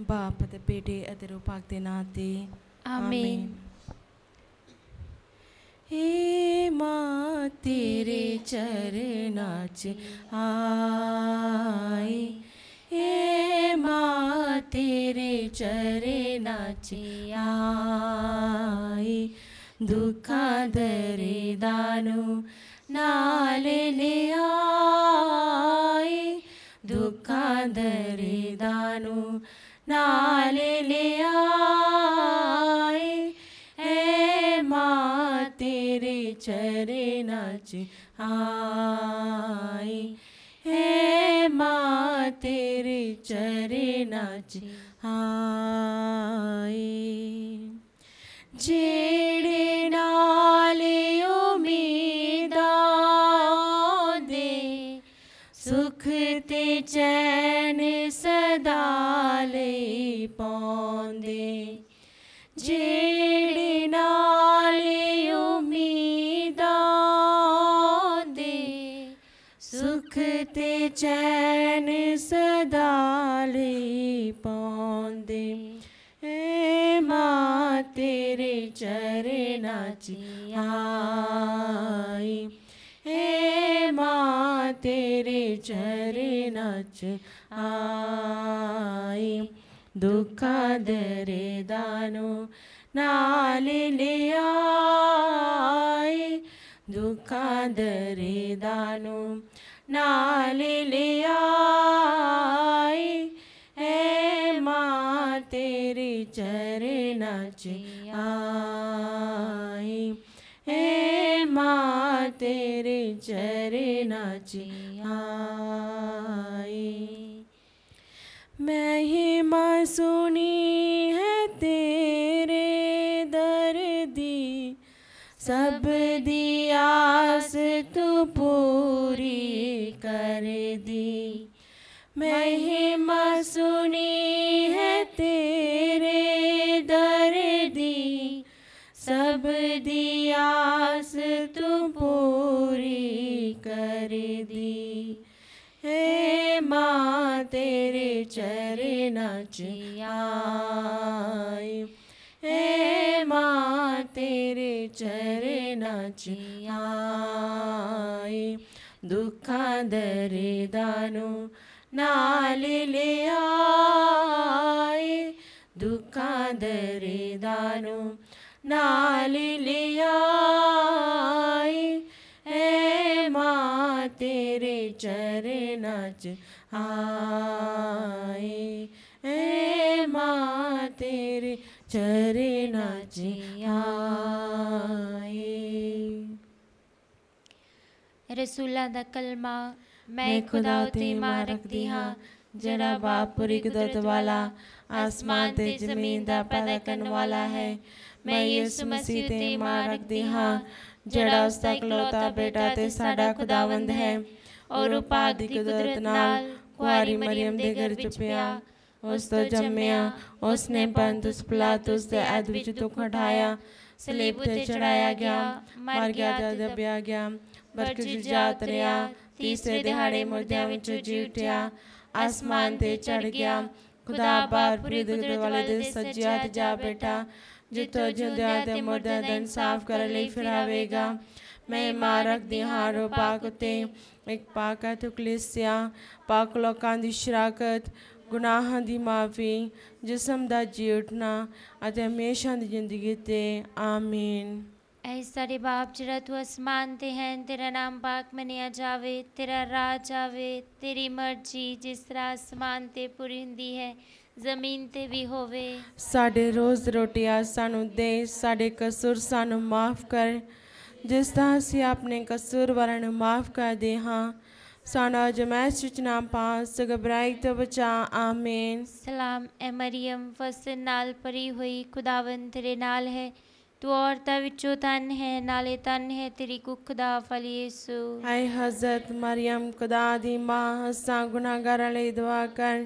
Bapa de bede et de rupak de nati. हे माँ तेरे चरनाच आए हे माँ तेरे चरनाच आए दुखा दरे दानु नाले ले आए दुखा दरे दानु नाल ले आए ऐ माँ तेरे चरना च आए ऐ माँ तेरे चरना च आए जेड़े नाले उम्मीदा दे सुख ते चैन ਨਾਲੇ ਪਾਉਂਦੇ ਜਿਹੜੇ ਨਾਲੇ ਉਮੀਦਾਂ ਦੇ ਸੁਖ ਤੇ ਚੈਨ ਸਦਾ ਲਈ ਪਾਉਂਦੇ ਏ ਮਾਂ ਤੇਰੇ ਚਰਨਾਂ 'ਚ ਆਈ ਏ ਮਾਂ तेरे चरणाच आई दरे दुःखादरे दानु नालिले दरे दुःखादरे दानु नालिले आई हे माँ तेरे चरणाच आई हे माँ तेरे चरना चिहाई मैं ही माँ सुनी है तेरे दर दी सब दियास तू पूरी कर दी महिमा सुनी है तेरे दर दी सब दिया तू पूरी कर दी हे माँ तेरे चरना चियाई हे माँ तेरे चरना चिया दुख दरिदानु नाल ले आए दुख दरिदानु नाल लिया ए माँ तेरे चरनाच आए ए माँ तेरे चरनाच आए रसूला दा कलमा मैं खुदा ते मां रखदी हां जड़ा बाप कुदरत वाला आसमान ते जमीन दा पैदा करने वाला है ਮੈਂ ਯਿਸੂ ਮਸੀਹ ਤੇ ਮਾਰ ਰੱਖਦੀ ਹਾਂ ਜਿਹੜਾ ਉਸ ਦਾ ਇਕਲੌਤਾ ਬੇਟਾ ਤੇ ਸਾਡਾ ਖੁਦਾਵੰਦ ਹੈ ਔਰ ਉਪਾਦ ਦੀ ਕੁਦਰਤ ਨਾਲ ਕੁਆਰੀ ਮਰੀਮ ਦੇ ਘਰ ਚ ਪਿਆ ਉਸ ਤੋਂ ਜੰਮਿਆ ਉਸ ਨੇ ਪੰਤਸ ਪਲਾਤਸ ਦੇ ਅਦਵਿਚ ਵਿੱਚ ਦੁੱਖ ਉਠਾਇਆ ਸਲੀਬ ਤੇ ਚੜਾਇਆ ਗਿਆ ਮਰ ਗਿਆ ਤੇ ਦਬਿਆ ਗਿਆ ਬਰਕਤ ਜਾਤ ਰਿਆ ਤੀਸਰੇ ਦਿਹਾੜੇ ਮੁਰਦਿਆਂ ਵਿੱਚ ਜੀ ਉੱਠਿਆ ਅਸਮਾਨ ਤੇ ਚੜ ਗਿਆ ਖੁਦਾ ਬਾਰ ਪੂਰੀ ਦੁਨੀਆ ਵਾਲੇ ਦੇ ਸੱਜਿਆਤ ਜਾ ਬੈਠਾ ਜਿਤੋ ਜਿੰਦਿਆ ਤੇ ਮੁਰਦਿਆਂ ਦਾ ਇਨਸਾਫ ਕਰਨ ਲਈ ਫਿਰਾਵੇਗਾ ਮੈਂ ਮਾਰਕ ਦਿਹਾਰੋ ਪਾਕ ਉਤੇ ਇੱਕ ਪਾਕਤ ਕਲੀਸਿਆ ਪਾਕ ਲੋਕਾਂ ਦੀ ਸ਼ਰਾਕਤ ਗੁਨਾਹਾਂ ਦੀ ਮਾਫੀ ਜਿਸਮ ਦਾ ਜੀ ਉਠਣਾ ਅਤੇ ਹਮੇਸ਼ਾ ਦੀ ਜ਼ਿੰਦਗੀ ਤੇ ਆਮੀਨ ऐ सारे बाप जरा तू आसमान ते हैं तेरा नाम पाक मनिया जावे तेरा राज आवे तेरी मर्जी जिस तरह आसमान ते पूरी होंगी है ਜ਼ਮੀਨ ਤੇ ਵੀ ਹੋਵੇ ਸਾਡੇ ਰੋਜ਼ ਰੋਟੀਆਂ ਸਾਨੂੰ ਦੇ ਸਾਡੇ ਕਸੂਰ ਸਾਨੂੰ ਮਾਫ ਕਰ ਜਿਸ ਤਰ੍ਹਾਂ ਅਸੀਂ ਆਪਣੇ ਕਸੂਰ ਵਾਲਿਆਂ ਨੂੰ ਮਾਫ ਕਰਦੇ ਹਾਂ ਸਾਨੂੰ ਅਜਮੈਸ ਵਿੱਚ ਨਾ ਪਾ ਸਗਬਰਾਈ ਤੋਂ ਬਚਾ ਆਮੀਨ ਸਲਾਮ ਐ ਮਰੀਮ ਫਸਨ ਨਾਲ ਭਰੀ ਹੋਈ ਖੁਦਾਵੰ ਤੇਰੇ ਨਾਲ ਹੈ ਤੂੰ ਔਰਤਾਂ ਵਿੱਚੋਂ ਤਨ ਹੈ ਨਾਲੇ ਤਨ ਹੈ ਤੇਰੀ ਕੁੱਖ ਦਾ ਫਲ ਯਿਸੂ ਹਾਏ ਹਜ਼ਰਤ ਮਰੀਮ ਖੁਦਾ ਦੀ ਮਾਂ ਹਸਾਂ ਗੁਨਾਹਗਾਰਾਂ ਲਈ ਦੁਆ ਕਰ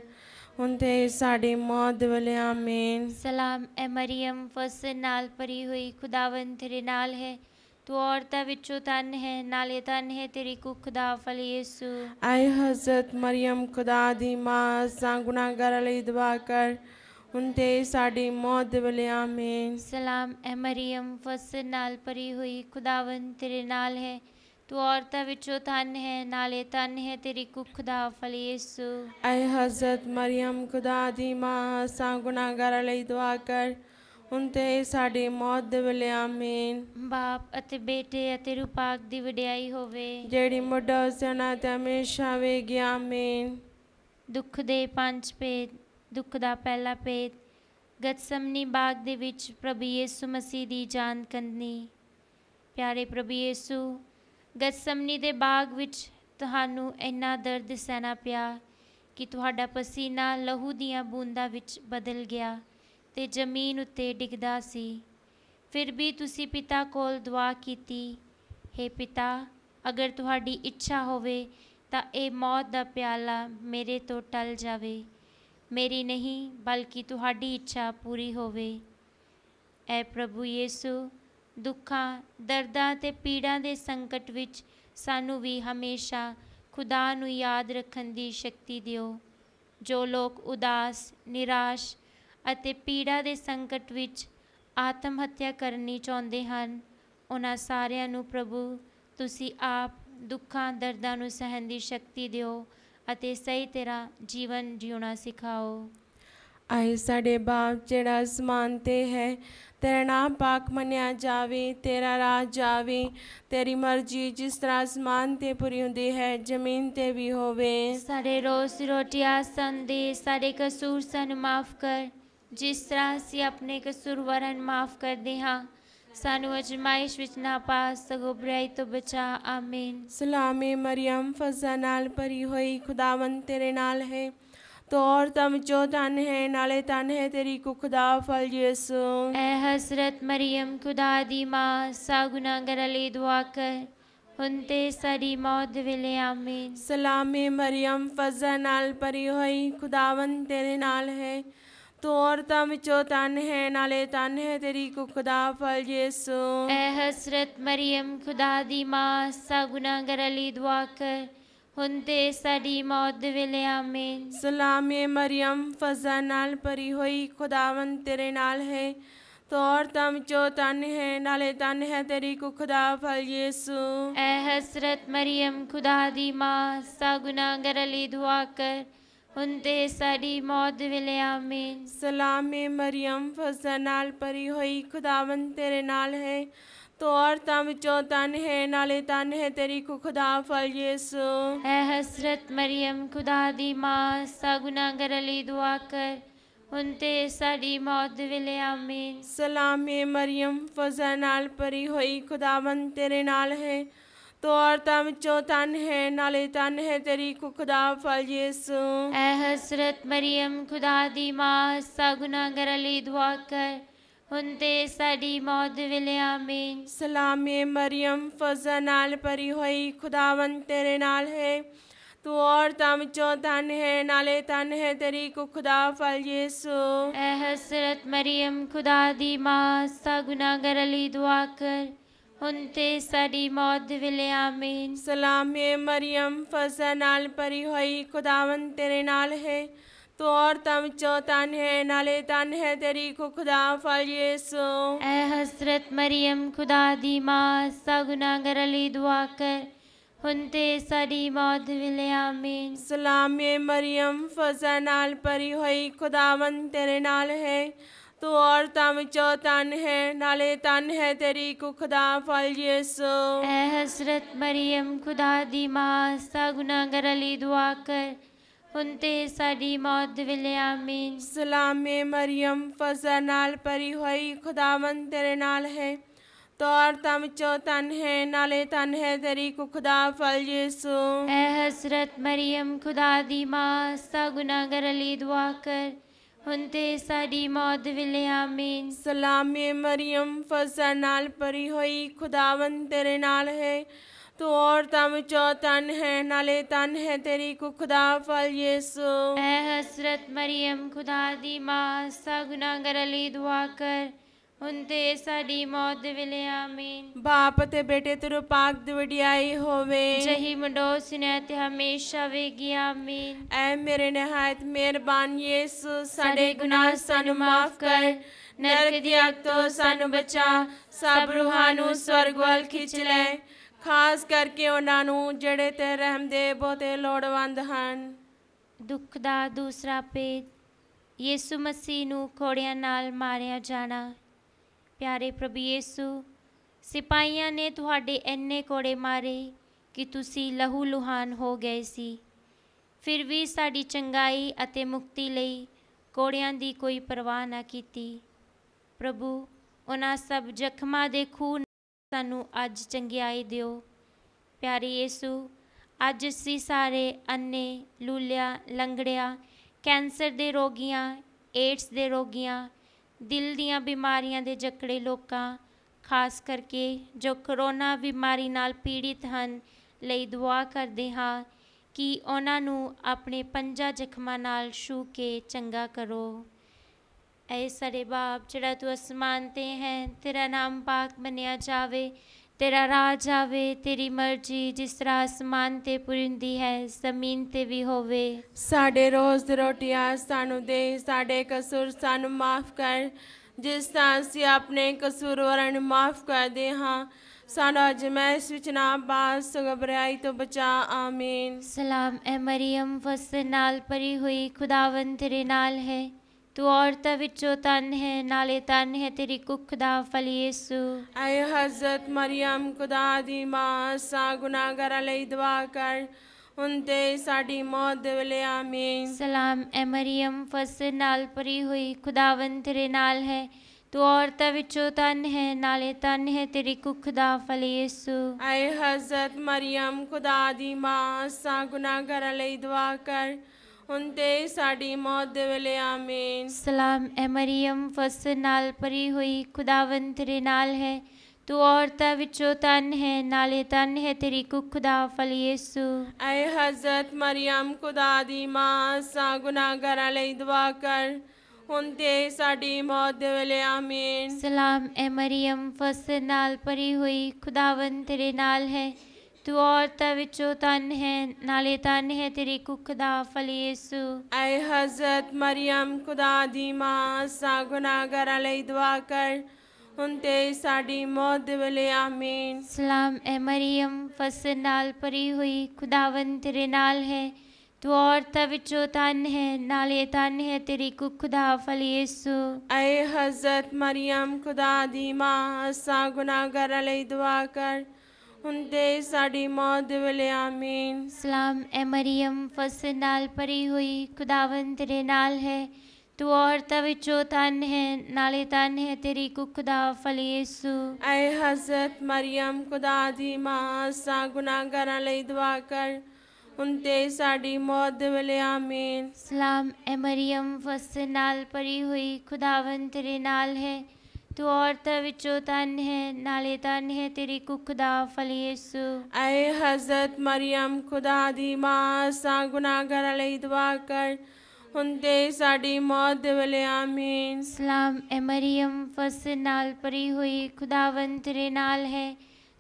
उनते साड़ी मौत वाले आमीन सलाम ए मरियम फसन नाल भरी हुई खुदावन तेरे नाल है ਤੂੰ ਔਰਤਾਂ ਵਿੱਚੋਂ ਤਨ ਹੈ ਨਾਲੇ ਤਨ ਹੈ ਤੇਰੀ ਕੁੱਖ ਦਾ ਫਲ ਯਿਸੂ ਆਏ ਹਜ਼ਰਤ ਮਰੀਮ ਖੁਦਾ ਦੀ ਮਾਂ ਸਾਂ ਗੁਨਾਹਗਰ ਲਈ ਦੁਆ ਕਰ ਉਨਤੇ ਸਾਡੀ ਮੌਤ ਦੇ ਵੇਲੇ ਆਮੀਨ ਸਲਾਮ ਐ ਮਰੀਮ ਫਸਨ ਨਾਲ ਭਰੀ ਹੋਈ ਖੁਦਾਵੰ ਤੇਰੇ ਨਾਲ ਹੈ ਤੂੰ ਔਰਤਾਂ ਵਿੱਚੋਂ ਧਨ ਹੈ ਨਾਲੇ ਧਨ ਹੈ ਤੇਰੀ ਕੁੱਖ ਦਾ ਫਲ ਯੀਸੂ ਐ ਹਜ਼ਰਤ ਮਰੀਮ ਖੁਦਾ ਦੀ ਮਾਂ ਸਾ ਗੁਨਾਹਗਰ ਲਈ ਦੁਆ ਕਰ ਉਨਤੇ ਸਾਡੀ ਮੌਤ ਦੇ ਵੇਲੇ ਆਮੀਨ ਬਾਪ ਅਤੇ ਬੇਟੇ ਅਤੇ ਪਾਕ ਦੀ ਵਡਿਆਈ ਹੋਵੇ ਜਿਹੜੀ ਮੁੱਢੋਂ ਸਨਾ ਤੇ ਹਮੇਸ਼ਾ ਗਿਆ ਆਮੀਨ ਦੁੱਖ ਦੇ ਪੰਜ ਪੇ ਦੁੱਖ ਦਾ ਪਹਿਲਾ ਪੇ ਗਤਸਮਨੀ ਬਾਗ ਦੇ ਵਿੱਚ ਪ੍ਰਭ ਯੀਸੂ ਮਸੀਹ ਦੀ ਜਾਨ ਕੰਨੀ ਪਿਆਰੇ ਪ੍ਰਭ ਯੀਸੂ ਗਸਮਨੀ ਦੇ ਬਾਗ ਵਿੱਚ ਤੁਹਾਨੂੰ ਇੰਨਾ ਦਰਦ ਸਹਿਣਾ ਪਿਆ ਕਿ ਤੁਹਾਡਾ ਪਸੀਨਾ ਲਹੂ ਦੀਆਂ ਬੂੰਦਾਂ ਵਿੱਚ ਬਦਲ ਗਿਆ ਤੇ ਜ਼ਮੀਨ ਉੱਤੇ ਡਿੱਗਦਾ ਸੀ ਫਿਰ ਵੀ ਤੁਸੀਂ ਪਿਤਾ ਕੋਲ ਦੁਆ ਕੀਤੀ हे ਪਿਤਾ ਅਗਰ ਤੁਹਾਡੀ ਇੱਛਾ ਹੋਵੇ ਤਾਂ ਇਹ ਮੌਤ ਦਾ ਪਿਆਲਾ ਮੇਰੇ ਤੋਂ ਟਲ ਜਾਵੇ ਮੇਰੀ ਨਹੀਂ ਬਲਕਿ ਤੁਹਾਡੀ ਇੱਛਾ ਪੂਰੀ ਹੋਵੇ ਐ ਪ੍ਰਭੂ ਯੀਸੂ ਦੁੱਖਾਂ ਦਰਦਾਂ ਤੇ ਪੀੜਾਂ ਦੇ ਸੰਕਟ ਵਿੱਚ ਸਾਨੂੰ ਵੀ ਹਮੇਸ਼ਾ ਖੁਦਾ ਨੂੰ ਯਾਦ ਰੱਖਣ ਦੀ ਸ਼ਕਤੀ ਦਿਓ ਜੋ ਲੋਕ ਉਦਾਸ ਨਿਰਾਸ਼ ਅਤੇ ਪੀੜਾ ਦੇ ਸੰਕਟ ਵਿੱਚ ਆਤਮ ਹੱਤਿਆ ਕਰਨੀ ਚਾਹੁੰਦੇ ਹਨ ਉਹਨਾਂ ਸਾਰਿਆਂ ਨੂੰ ਪ੍ਰਭੂ ਤੁਸੀਂ ਆਪ ਦੁੱਖਾਂ ਦਰਦਾਂ ਨੂੰ ਸਹਿਣ ਦੀ ਸ਼ਕਤੀ ਦਿਓ ਅਤੇ ਸਹੀ ਤਰ੍ਹਾਂ ਜੀਵਨ ਜਿਉਣਾ ਸਿਖਾਓ ਆਏ ਸਾਡੇ ਬਾਪ ਜਿਹੜਾ ਅਸਮਾਨ ਤੇ ਹੈ तेरा नाम पाक मनिया जावे तेरा राज जावे तेरी मर्जी जिस तरह आसमान ते पूरी होंदी है जमीन ते भी होवे सारे रोज रोटियां सन दे सारे कसूर सन माफ कर ਜਿਸ ਤਰ੍ਹਾਂ ਅਸੀਂ ਆਪਣੇ ਕਸੂਰਵਾਰਾਂ ਨੂੰ ਮਾਫ ਕਰਦੇ ਹਾਂ ਸਾਨੂੰ ਅਜਮਾਇਸ਼ ਵਿੱਚ ਨਾ ਪਾ ਸਗੋਂ ਬੁਰਾਈ ਤੋਂ ਬਚਾ ਆਮੀਨ ਸਲਾਮੇ ਮਰੀਮ ਫਜ਼ਾ ਨਾਲ ਭਰੀ ਹੋਈ ਖੁਦਾਵੰ ਤੇਰੇ ਨਾਲ ਹੈ ਤੋਰ ਤਮ ਜੋ ਧਨ ਹੈ ਨਾਲੇ ਧਨ ਹੈ ਤੇਰੀ ਕੁਖਦਾ ਫਲ ਯਿਸੂ ਐ ਹਜ਼ਰਤ ਮਰੀਮ ਖੁਦਾ ਦੀ ਮਾਂ ਸਾ ਗੁਨਾਹਗਰ ਲਈ ਦੁਆ ਕਰ उनते सरी मौत विले आमीन सलामे मरियम फजा नाल परी होई खुदावन तेरे नाल है तो और तम विचो तन है नाले तन है तेरी को खुदा फल येसु ए हसरत मरियम खुदा दी मां सा गुनाहगर अली दुआ Hunde sadi maud wille amen. सलाम मरियम फजा नाल भरी हुई खुदावन तेरे नाल है तो और तम जो तन है नाले तन है तेरी को खुदा फल यीशु ए हसरत मरियम खुदा दी माँ सा गुनाहगर अली दुआ कर उनते सारी मौत विले आमीन सलाम मरियम फजा नाल भरी हुई खुदावन तेरे नाल है ਤੋ ਔਰਤਾਂ ਵਿੱਚੋਂ ਤਨ ਹੈ ਨਾਲੇ ਤਨ ਹੈ ਤੇਰੀ ਕੋ ਖੁਦਾ ਫਲ ਯੇਸੂ ਹੈ ਹਸਰਤ ਮਰੀਮ ਖੁਦਾ ਦੀ ਮਾਂ ਸਾਗੁਨਾਗਰ ਲਈ ਦੁਆ ਕਰ ਉਨਤੇ ਸਾਡੀ ਮੌਤ ਦੇ ਵੇਲੇ ਆਮੀਨ ਸਲਾਮੇ ਮਰੀਮ ਫਜ਼ਲ ਨਾਲ ਭਰੀ ਹੋਈ ਖੁਦਾਵੰਦ ਤੇਰੇ ਨਾਲ ਹੈ ਤੋ ਔਰਤਾਂ ਵਿੱਚੋਂ ਤਨ ਹੈ ਨਾਲੇ ਤਨ ਹੈ ਤੇਰੀ ਕੋ ਖੁਦਾ ਫਲ ਯੇਸੂ ਐ ਹਸਰਤ ਮਰੀਮ ਖੁਦਾ ਦੀ ਮਾਂ ਸਾਗੁਨਾਗਰ ਲਈ ਦੁਆ ਕਰ उनते सड़ी मौत विले आमीन सलाम मरियम फजा नाल परी होई खुदावन तेरे नाल है तू और तम चो धन है नाले धन है तेरी को खुदा फल यीशु ए हसरत मरियम खुदा दी मां सा गुनाहगार अली दुआ कर उनते साड़ी मौत विले आमीन सलाम मरियम फजा नाल परी होई खुदावन तेरे नाल है तो और तम चो तन है नाले तन है तेरी को खुदा फल सो ए हसरत मरियम खुदा दी मां सगुनागर अली दुआ कर हुनते सरी मौत विले आमीन सलाम मरियम फजा नाल परी होई खुदावन तेरे नाल है तू तो और तम चो तन है नाले तन है तेरी को खुदा फल ये सो ए हसरत मरियम खुदा दी सगुना सगुनागर अली दुआ कर उनतेसरी मौत विलयामीन सलाम मरियम फसा नाल परी होई खुदावन तेरे नाल है तौर तम चो तन है नाले तन है तेरी को खुदा फल यीशु ए हसरत मरियम खुदा दी माँ सा गुनागर अली दुआ कर उनते सारी मौत विले आमीन सलाम मरियम फसा नाल परी होई खुदावन तेरे नाल है तू और तम चो तन है नाले तन है तेरी को खुदा फल यीशु ए हसरत मरियम खुदा दी मां सा गुनाहगार ਲਈ ਦੁਆ ਕਰ ਹੁਣ ਤੇ ਸਾਡੀ ਮੌਤ ਦੇ ਵੇਲੇ ਆਮੀਨ ਬਾਪ ਤੇ ਬੇਟੇ ਤੇਰੇ ਪਾਕ ਦੀ ਵਡਿਆਈ ਹੋਵੇ ਜਹੀ ਮੰਡੋਸ ਨੇ ਤੇ ਹਮੇਸ਼ਾ ਵੇਗੀ ਆਮੀਨ ਐ ਮੇਰੇ ਨਿਹਾਇਤ ਮਿਹਰਬਾਨ ਯੀਸੂ ਸਾਡੇ ਗੁਨਾਹ ਸਾਨੂੰ ਮਾਫ ਕਰ ਨਰਕ ਦੀ ਅਗ ਤੋਂ ਸਾਨੂੰ ਬਚਾ ਸਭ ਰੂਹਾਂ ਨੂੰ ਸਵਰਗ ਵੱਲ ਖਿੱਚ ਲੈ ਖਾਸ ਕਰਕੇ ਉਹਨਾਂ ਨੂੰ ਜਿਹੜੇ ਤੇ ਰਹਿਮ ਦੇ ਬਹੁਤੇ ਲੋੜਵੰਦ ਹਨ ਦੁੱਖ ਦਾ ਦੂਸਰਾ ਪੇਜ ਯੀਸੂ ਮਸੀਹ ਨੂੰ ਕੋੜਿਆਂ ਨਾਲ ਮਾਰਿਆ ਜਾਣਾ ਪਿਆਰੇ ਪ੍ਰਭੂ ਯੀਸੂ ਸਿਪਾਈਆਂ ਨੇ ਤੁਹਾਡੇ ਐਨੇ ਕੋੜੇ ਮਾਰੇ ਕਿ ਤੁਸੀਂ ਲਹੂ ਲੁਹਾਨ ਹੋ ਗਏ ਸੀ ਫਿਰ ਵੀ ਸਾਡੀ ਚੰਗਾਈ ਅਤੇ ਮੁਕਤੀ ਲਈ ਕੋੜਿਆਂ ਦੀ ਕੋਈ ਪਰਵਾਹ ਨਾ ਕੀਤੀ ਪ੍ਰਭੂ ਉਹਨਾਂ ਸਭ ਜ਼ਖਮਾਂ ਦੇ ਖੂਨ ਸਾਨੂੰ ਅੱਜ ਚੰਗਿਆਈ ਦਿਓ ਪਿਆਰੇ ਯੇਸੂ ਅੱਜ ਅਸੀਂ ਸਾਰੇ ਅੰਨੇ ਲੂਲਿਆ ਲੰਗੜਿਆ ਕੈਂਸਰ ਦੇ ਰੋਗੀਆਂ ਏਡਸ ਦੇ ਰੋਗੀਆਂ ਦਿਲ ਦੀਆਂ ਬਿਮਾਰੀਆਂ ਦੇ ਜਕੜੇ ਲੋਕਾਂ ਖਾਸ ਕਰਕੇ ਜੋ ਕਰੋਨਾ ਬਿਮਾਰੀ ਨਾਲ ਪੀੜਿਤ ਹਨ ਲਈ ਦੁਆ ਕਰਦੇ ਹਾਂ ਕਿ ਉਹਨਾਂ ਨੂੰ ਆਪਣੇ ਪੰਜਾਂ ਜ਼ਖਮਾਂ ਨਾਲ ਛੂ ਕੇ ਚੰਗਾ ਕਰੋ ਐ ਸਾਰੇ ਬਾਪ ਜਿਹੜਾ ਤੂੰ ਅਸਮਾਨ ਤੇ ਹੈ ਤੇਰਾ ਨਾਮ ਪਾਕ ਮੰਨਿਆ ਜਾਵੇ ਤੇਰਾ ਰਾਜ ਆਵੇ ਤੇਰੀ ਮਰਜ਼ੀ ਜਿਸ ਤਰ੍ਹਾਂ ਅਸਮਾਨ ਤੇ ਪੁਰਿੰਦੀ ਹੈ ਜ਼ਮੀਨ ਤੇ ਵੀ ਹੋਵੇ ਸਾਡੇ ਰੋਜ਼ ਦੀ ਰੋਟੀ ਆ ਸਾਨੂੰ ਦੇ ਸਾਡੇ ਕਸੂਰ ਸਾਨੂੰ ਮਾਫ ਕਰ ਜਿਸ ਤਰ੍ਹਾਂ ਅਸੀਂ ਆਪਣੇ ਕਸੂਰਵਾਰਾਂ ਨੂੰ ਮਾਫ ਕਰਦੇ ਹਾਂ ਸਾਡਾ ਅਜਮੈਸ ਵਿੱਚ ਨਾ ਬਾਸ ਸੁਗਬਰਾਈ ਤੋਂ ਬਚਾ ਆਮੀਨ ਸਲਾਮ ਐ ਮਰੀਮ ਫਸਲ ਨਾਲ ਪਰੀ ਹੋਈ ਖੁਦਾਵੰਦ ਤੇਰੇ ਨਾਲ ਹੈ ਤੂੰ ਔਰਤਾਂ ਵਿੱਚੋਂ ਤਨ ਹੈ ਨਾਲੇ ਤਨ ਹੈ ਤੇਰੀ ਕੁੱਖ ਦਾ ਫਲ ਯੇਸੂ ਐ ਹਜ਼ਰਤ ਮਰੀਮ ਖੁਦਾ ਦੀ ਮਾਂ ਸਾ ਗੁਨਾਹਗਰ ਲਈ ਦੁਆ ਕਰ ਉਨਤੇ ਸਾਡੀ ਮੌਤ ਦੇ ਵੇਲੇ ਆਮੀਨ ਸਲਾਮ ਐ ਮਰੀਮ ਫਸਲ ਨਾਲ ਭਰੀ ਹੋਈ ਖੁਦਾਵੰਦ ਤੇਰੇ ਨਾਲ ਹੈ ਤੂੰ ਔਰਤਾਂ ਵਿੱਚੋਂ ਤਨ ਹੈ ਨਾਲੇ ਤਨ ਹੈ ਤੇਰੀ ਕੁੱਖ ਦਾ ਫਲ ਯੇਸੂ ਐ ਹਜ਼ਰਤ ਮਰੀਮ ਖੁਦਾ ਦੀ ਮਾਂ ਸਾ ਗੁਨਾਹਗਰ ਲਈ ਦੁਆ ਕਰ ਉਨਤੇ ਸਾਡੀ ਮੌਤ ਦੇ ਵੇਲੇ ਆਮੀਨ ਸਲਾਮ ਐ ਮਰੀਮ ਫਸ ਨਾਲ ਭਰੀ ਹੋਈ ਖੁਦਾਵੰਦ ਤੇਰੇ ਨਾਲ ਹੈ ਤੂੰ ਔਰਤਾਂ ਵਿੱਚੋਂ ਤਨ ਹੈ ਨਾਲੇ ਤਨ ਹੈ ਤੇਰੀ ਕੁਖਦਾ ਫਲ ਯੇਸੂ ਐ ਹਜ਼ਰਤ ਮਰੀਮ ਖੁਦਾ ਦੀ ਮਾਂ ਸਾ ਗੁਨਾਹਗਾਰਾਂ ਲਈ ਦੁਆ ਕਰ ਹੁੰਦੇ ਸਾਡੀ ਮੌਤ ਦੇ ਵੇਲੇ ਆਮੀਨ ਸਲਾਮ ਐ ਮਰੀਮ ਫਸ ਨਾਲ ਭਰੀ ਹੋਈ ਖੁਦਾਵੰਦ ਤੇਰੇ ਨਾਲ ਹੈ ਤੂ ਔਰਤਾਂ ਵਿੱਚੋਂ ਤਨ ਹੈ ਨਾਲੇ ਤਨ ਹੈ ਤੇਰੇ ਕੁੱਖ ਦਾ ਫਲ ਯੇਸੂ ਐ ਹਜ਼ਰਤ ਮਰੀਮ ਖੁਦਾ ਦੀ ਮਾਂ ਸਾ ਗੁਨਾਹਗਾਰਾਂ ਲਈ ਦੁਆ ਕਰ उनते साड़ी मौत वाले आमीन सलाम ए मरियम फसल नाल भरी हुई खुदावन तेरे नाल है तू औरतां विचों धन है नाले धन है तेरी कुख दा फल यीशु ऐ हजरत मरियम खुदा दी मां असा गुनाहगारां लई दुआ कर उनते साड़ी मौत वेले आमीन सलाम ए मरियम फसल नाल भरी हुई खुदावन तेरे नाल है ਤੂੰ ਔਰਤ ਵਿੱਚੋਂ ਤਨ ਹੈ ਨਾਲੇ ਤਨ ਹੈ ਤੇਰੀ ਕੁੱਖ ਦਾ ਫਲ ਯੀਸੂ ਐ ਹਜ਼ਰਤ ਮਰੀਮ ਖੁਦਾ ਦੀ ਮਾਂ ਸਾ ਗੁਨਾਹਗਾਰਾਂ ਲਈ ਦੁਆ ਕਰ ਉਨਤੇ ਸਾਡੀ ਮੌਤ ਦੇ ਵੇਲੇ ਆਮੀਨ ਸਲਾਮ ਐ ਮਰੀਮ ਫਸ ਨਾਲ ਭਰੀ ਹੋਈ ਖੁਦਾਵੰਤ ਤੇਰੇ ਨਾਲ ਹੈ ਤੂੰ ਔਰਤ ਵਿੱਚੋਂ ਤਨ ਹੈ ਨਾਲੇ ਤਨ ਹੈ ਤੇਰੀ ਕੁੱਖ ਦਾ ਫਲ ਯਿਸੂ ਆਏ ਹਜ਼ਰਤ ਮਰੀਮ ਖੁਦਾ ਦੀ ਮਾਂ ਸਾ ਗੁਨਾਹਗਰ ਲਈ ਦੁਆ ਕਰ ਹੁੰਦੇ ਸਾਡੀ ਮੌਤ ਦੇ ਵੇਲੇ ਆਮੀਨ ਸਲਾਮ ਐ ਮਰੀਮ ਫਸ ਨਾਲ ਪਰੀ ਹੋਈ ਖੁਦਾਵੰਤ ਤੇਰੇ ਨਾਲ ਹੈ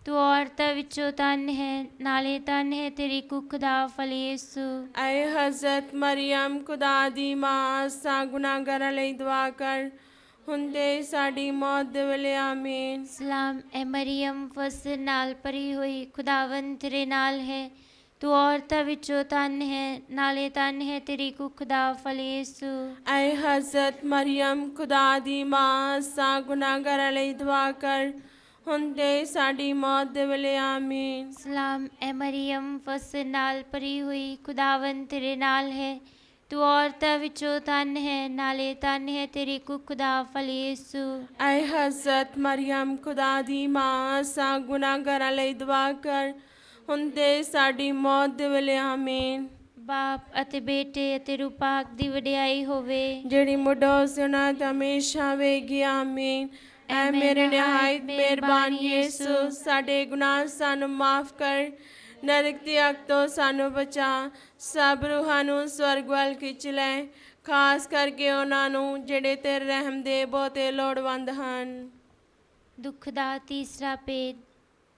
ਤੂੰ ਔਰਤ ਵਿੱਚੋਂ ਤਨ ਹੈ ਨਾਲੇ ਤਨ ਹੈ ਤੇਰੀ ਕੁੱਖ ਦਾ ਫਲ ਯਿਸੂ ਐ ਹਜ਼ਰਤ ਮਰੀਮ ਖੁਦਾ ਦੀ ਮਾਂ ਸਾ ਗੁਨਾਹਗਰ ਲਈ ਦੁਆ ਕਰ ਹੁੰਦੇ ਸਾਡੀ ਮੌਤ ਦੇ ਵੇਲੇ ਆਮੀਨ ਸਲਾਮ ਐ ਮਰੀਮ ਫਸ ਨਾਲ ਭਰੀ ਹੋਈ ਖੁਦਾਵੰ ਤੇਰੇ ਨਾਲ ਹੈ ਤੂੰ ਔਰਤਾਂ ਵਿੱਚੋਂ ਤਨ ਹੈ ਨਾਲੇ ਤਨ ਹੈ ਤੇਰੀ ਕੋ ਖੁਦਾ ਫਲੀਸੂ ਐ ਹਜ਼ਰਤ ਮਰੀਮ ਖੁਦਾ ਦੀ ਮਾਂ ਸਾ ਗੁਨਾਹਗਰ ਲਈ ਦੁਆ ਕਰ ਹੁੰਦੇ ਸਾਡੀ ਮੌਤ ਦੇ ਵੇਲੇ ਆਮੀਨ ਸਲਾਮ ਐ ਮਰੀਮ ਫਸ ਨਾਲ ਭਰੀ ਹੋਈ ਖੁਦਾਵੰ ਤੇਰੇ ਨਾਲ ਹੈ तू औरत विचो धन है नाले धन है तेरी कुखुदा फलेसु ऐ हजरत मरियम खुदा दी मां सा गुनाहगारां ਲਈ ਦੁਆ ਕਰ ਹੁੰਦੇ ਸਾਡੀ ਮੌਤ ਦੇ ਵੇਲੇ ਆਮੀਨ ਬਾਪ ਅਤੇ ਬੇਟੇ ਅਤੇ ਰੂਪਾਕ ਦੀ ਵਡਿਆਈ ਹੋਵੇ ਜਿਹੜੀ ਮੁੱਢੋਂ ਸੁਣਾ ਤਾਂ ਹਮੇਸ਼ਾ ਵੇਗੀ ਆਮੀਨ ਐ ਮੇਰੇ ਨਿਹਾਇਤ ਮਿਹਰਬਾਨ ਯਿਸੂ ਸਾਡੇ ਗੁਨਾਹ ਸਾਨੂੰ ਮਾਫ ਕਰ ਨਰਕ ਦੀ ਅੱਗ ਤੋਂ ਸਾਨੂੰ ਬਚਾ ਸਭ ਰੂਹਾਂ ਨੂੰ ਸਵਰਗ ਵੱਲ ਖਿੱਚ ਲੈ ਖਾਸ ਕਰਕੇ ਉਹਨਾਂ ਨੂੰ ਜਿਹੜੇ ਤੇਰੇ ਰਹਿਮ ਦੇ ਬਹੁਤੇ ਲੋੜਵੰਦ ਹਨ ਦੁੱਖ ਦਾ ਤੀਸਰਾ ਪੇਦ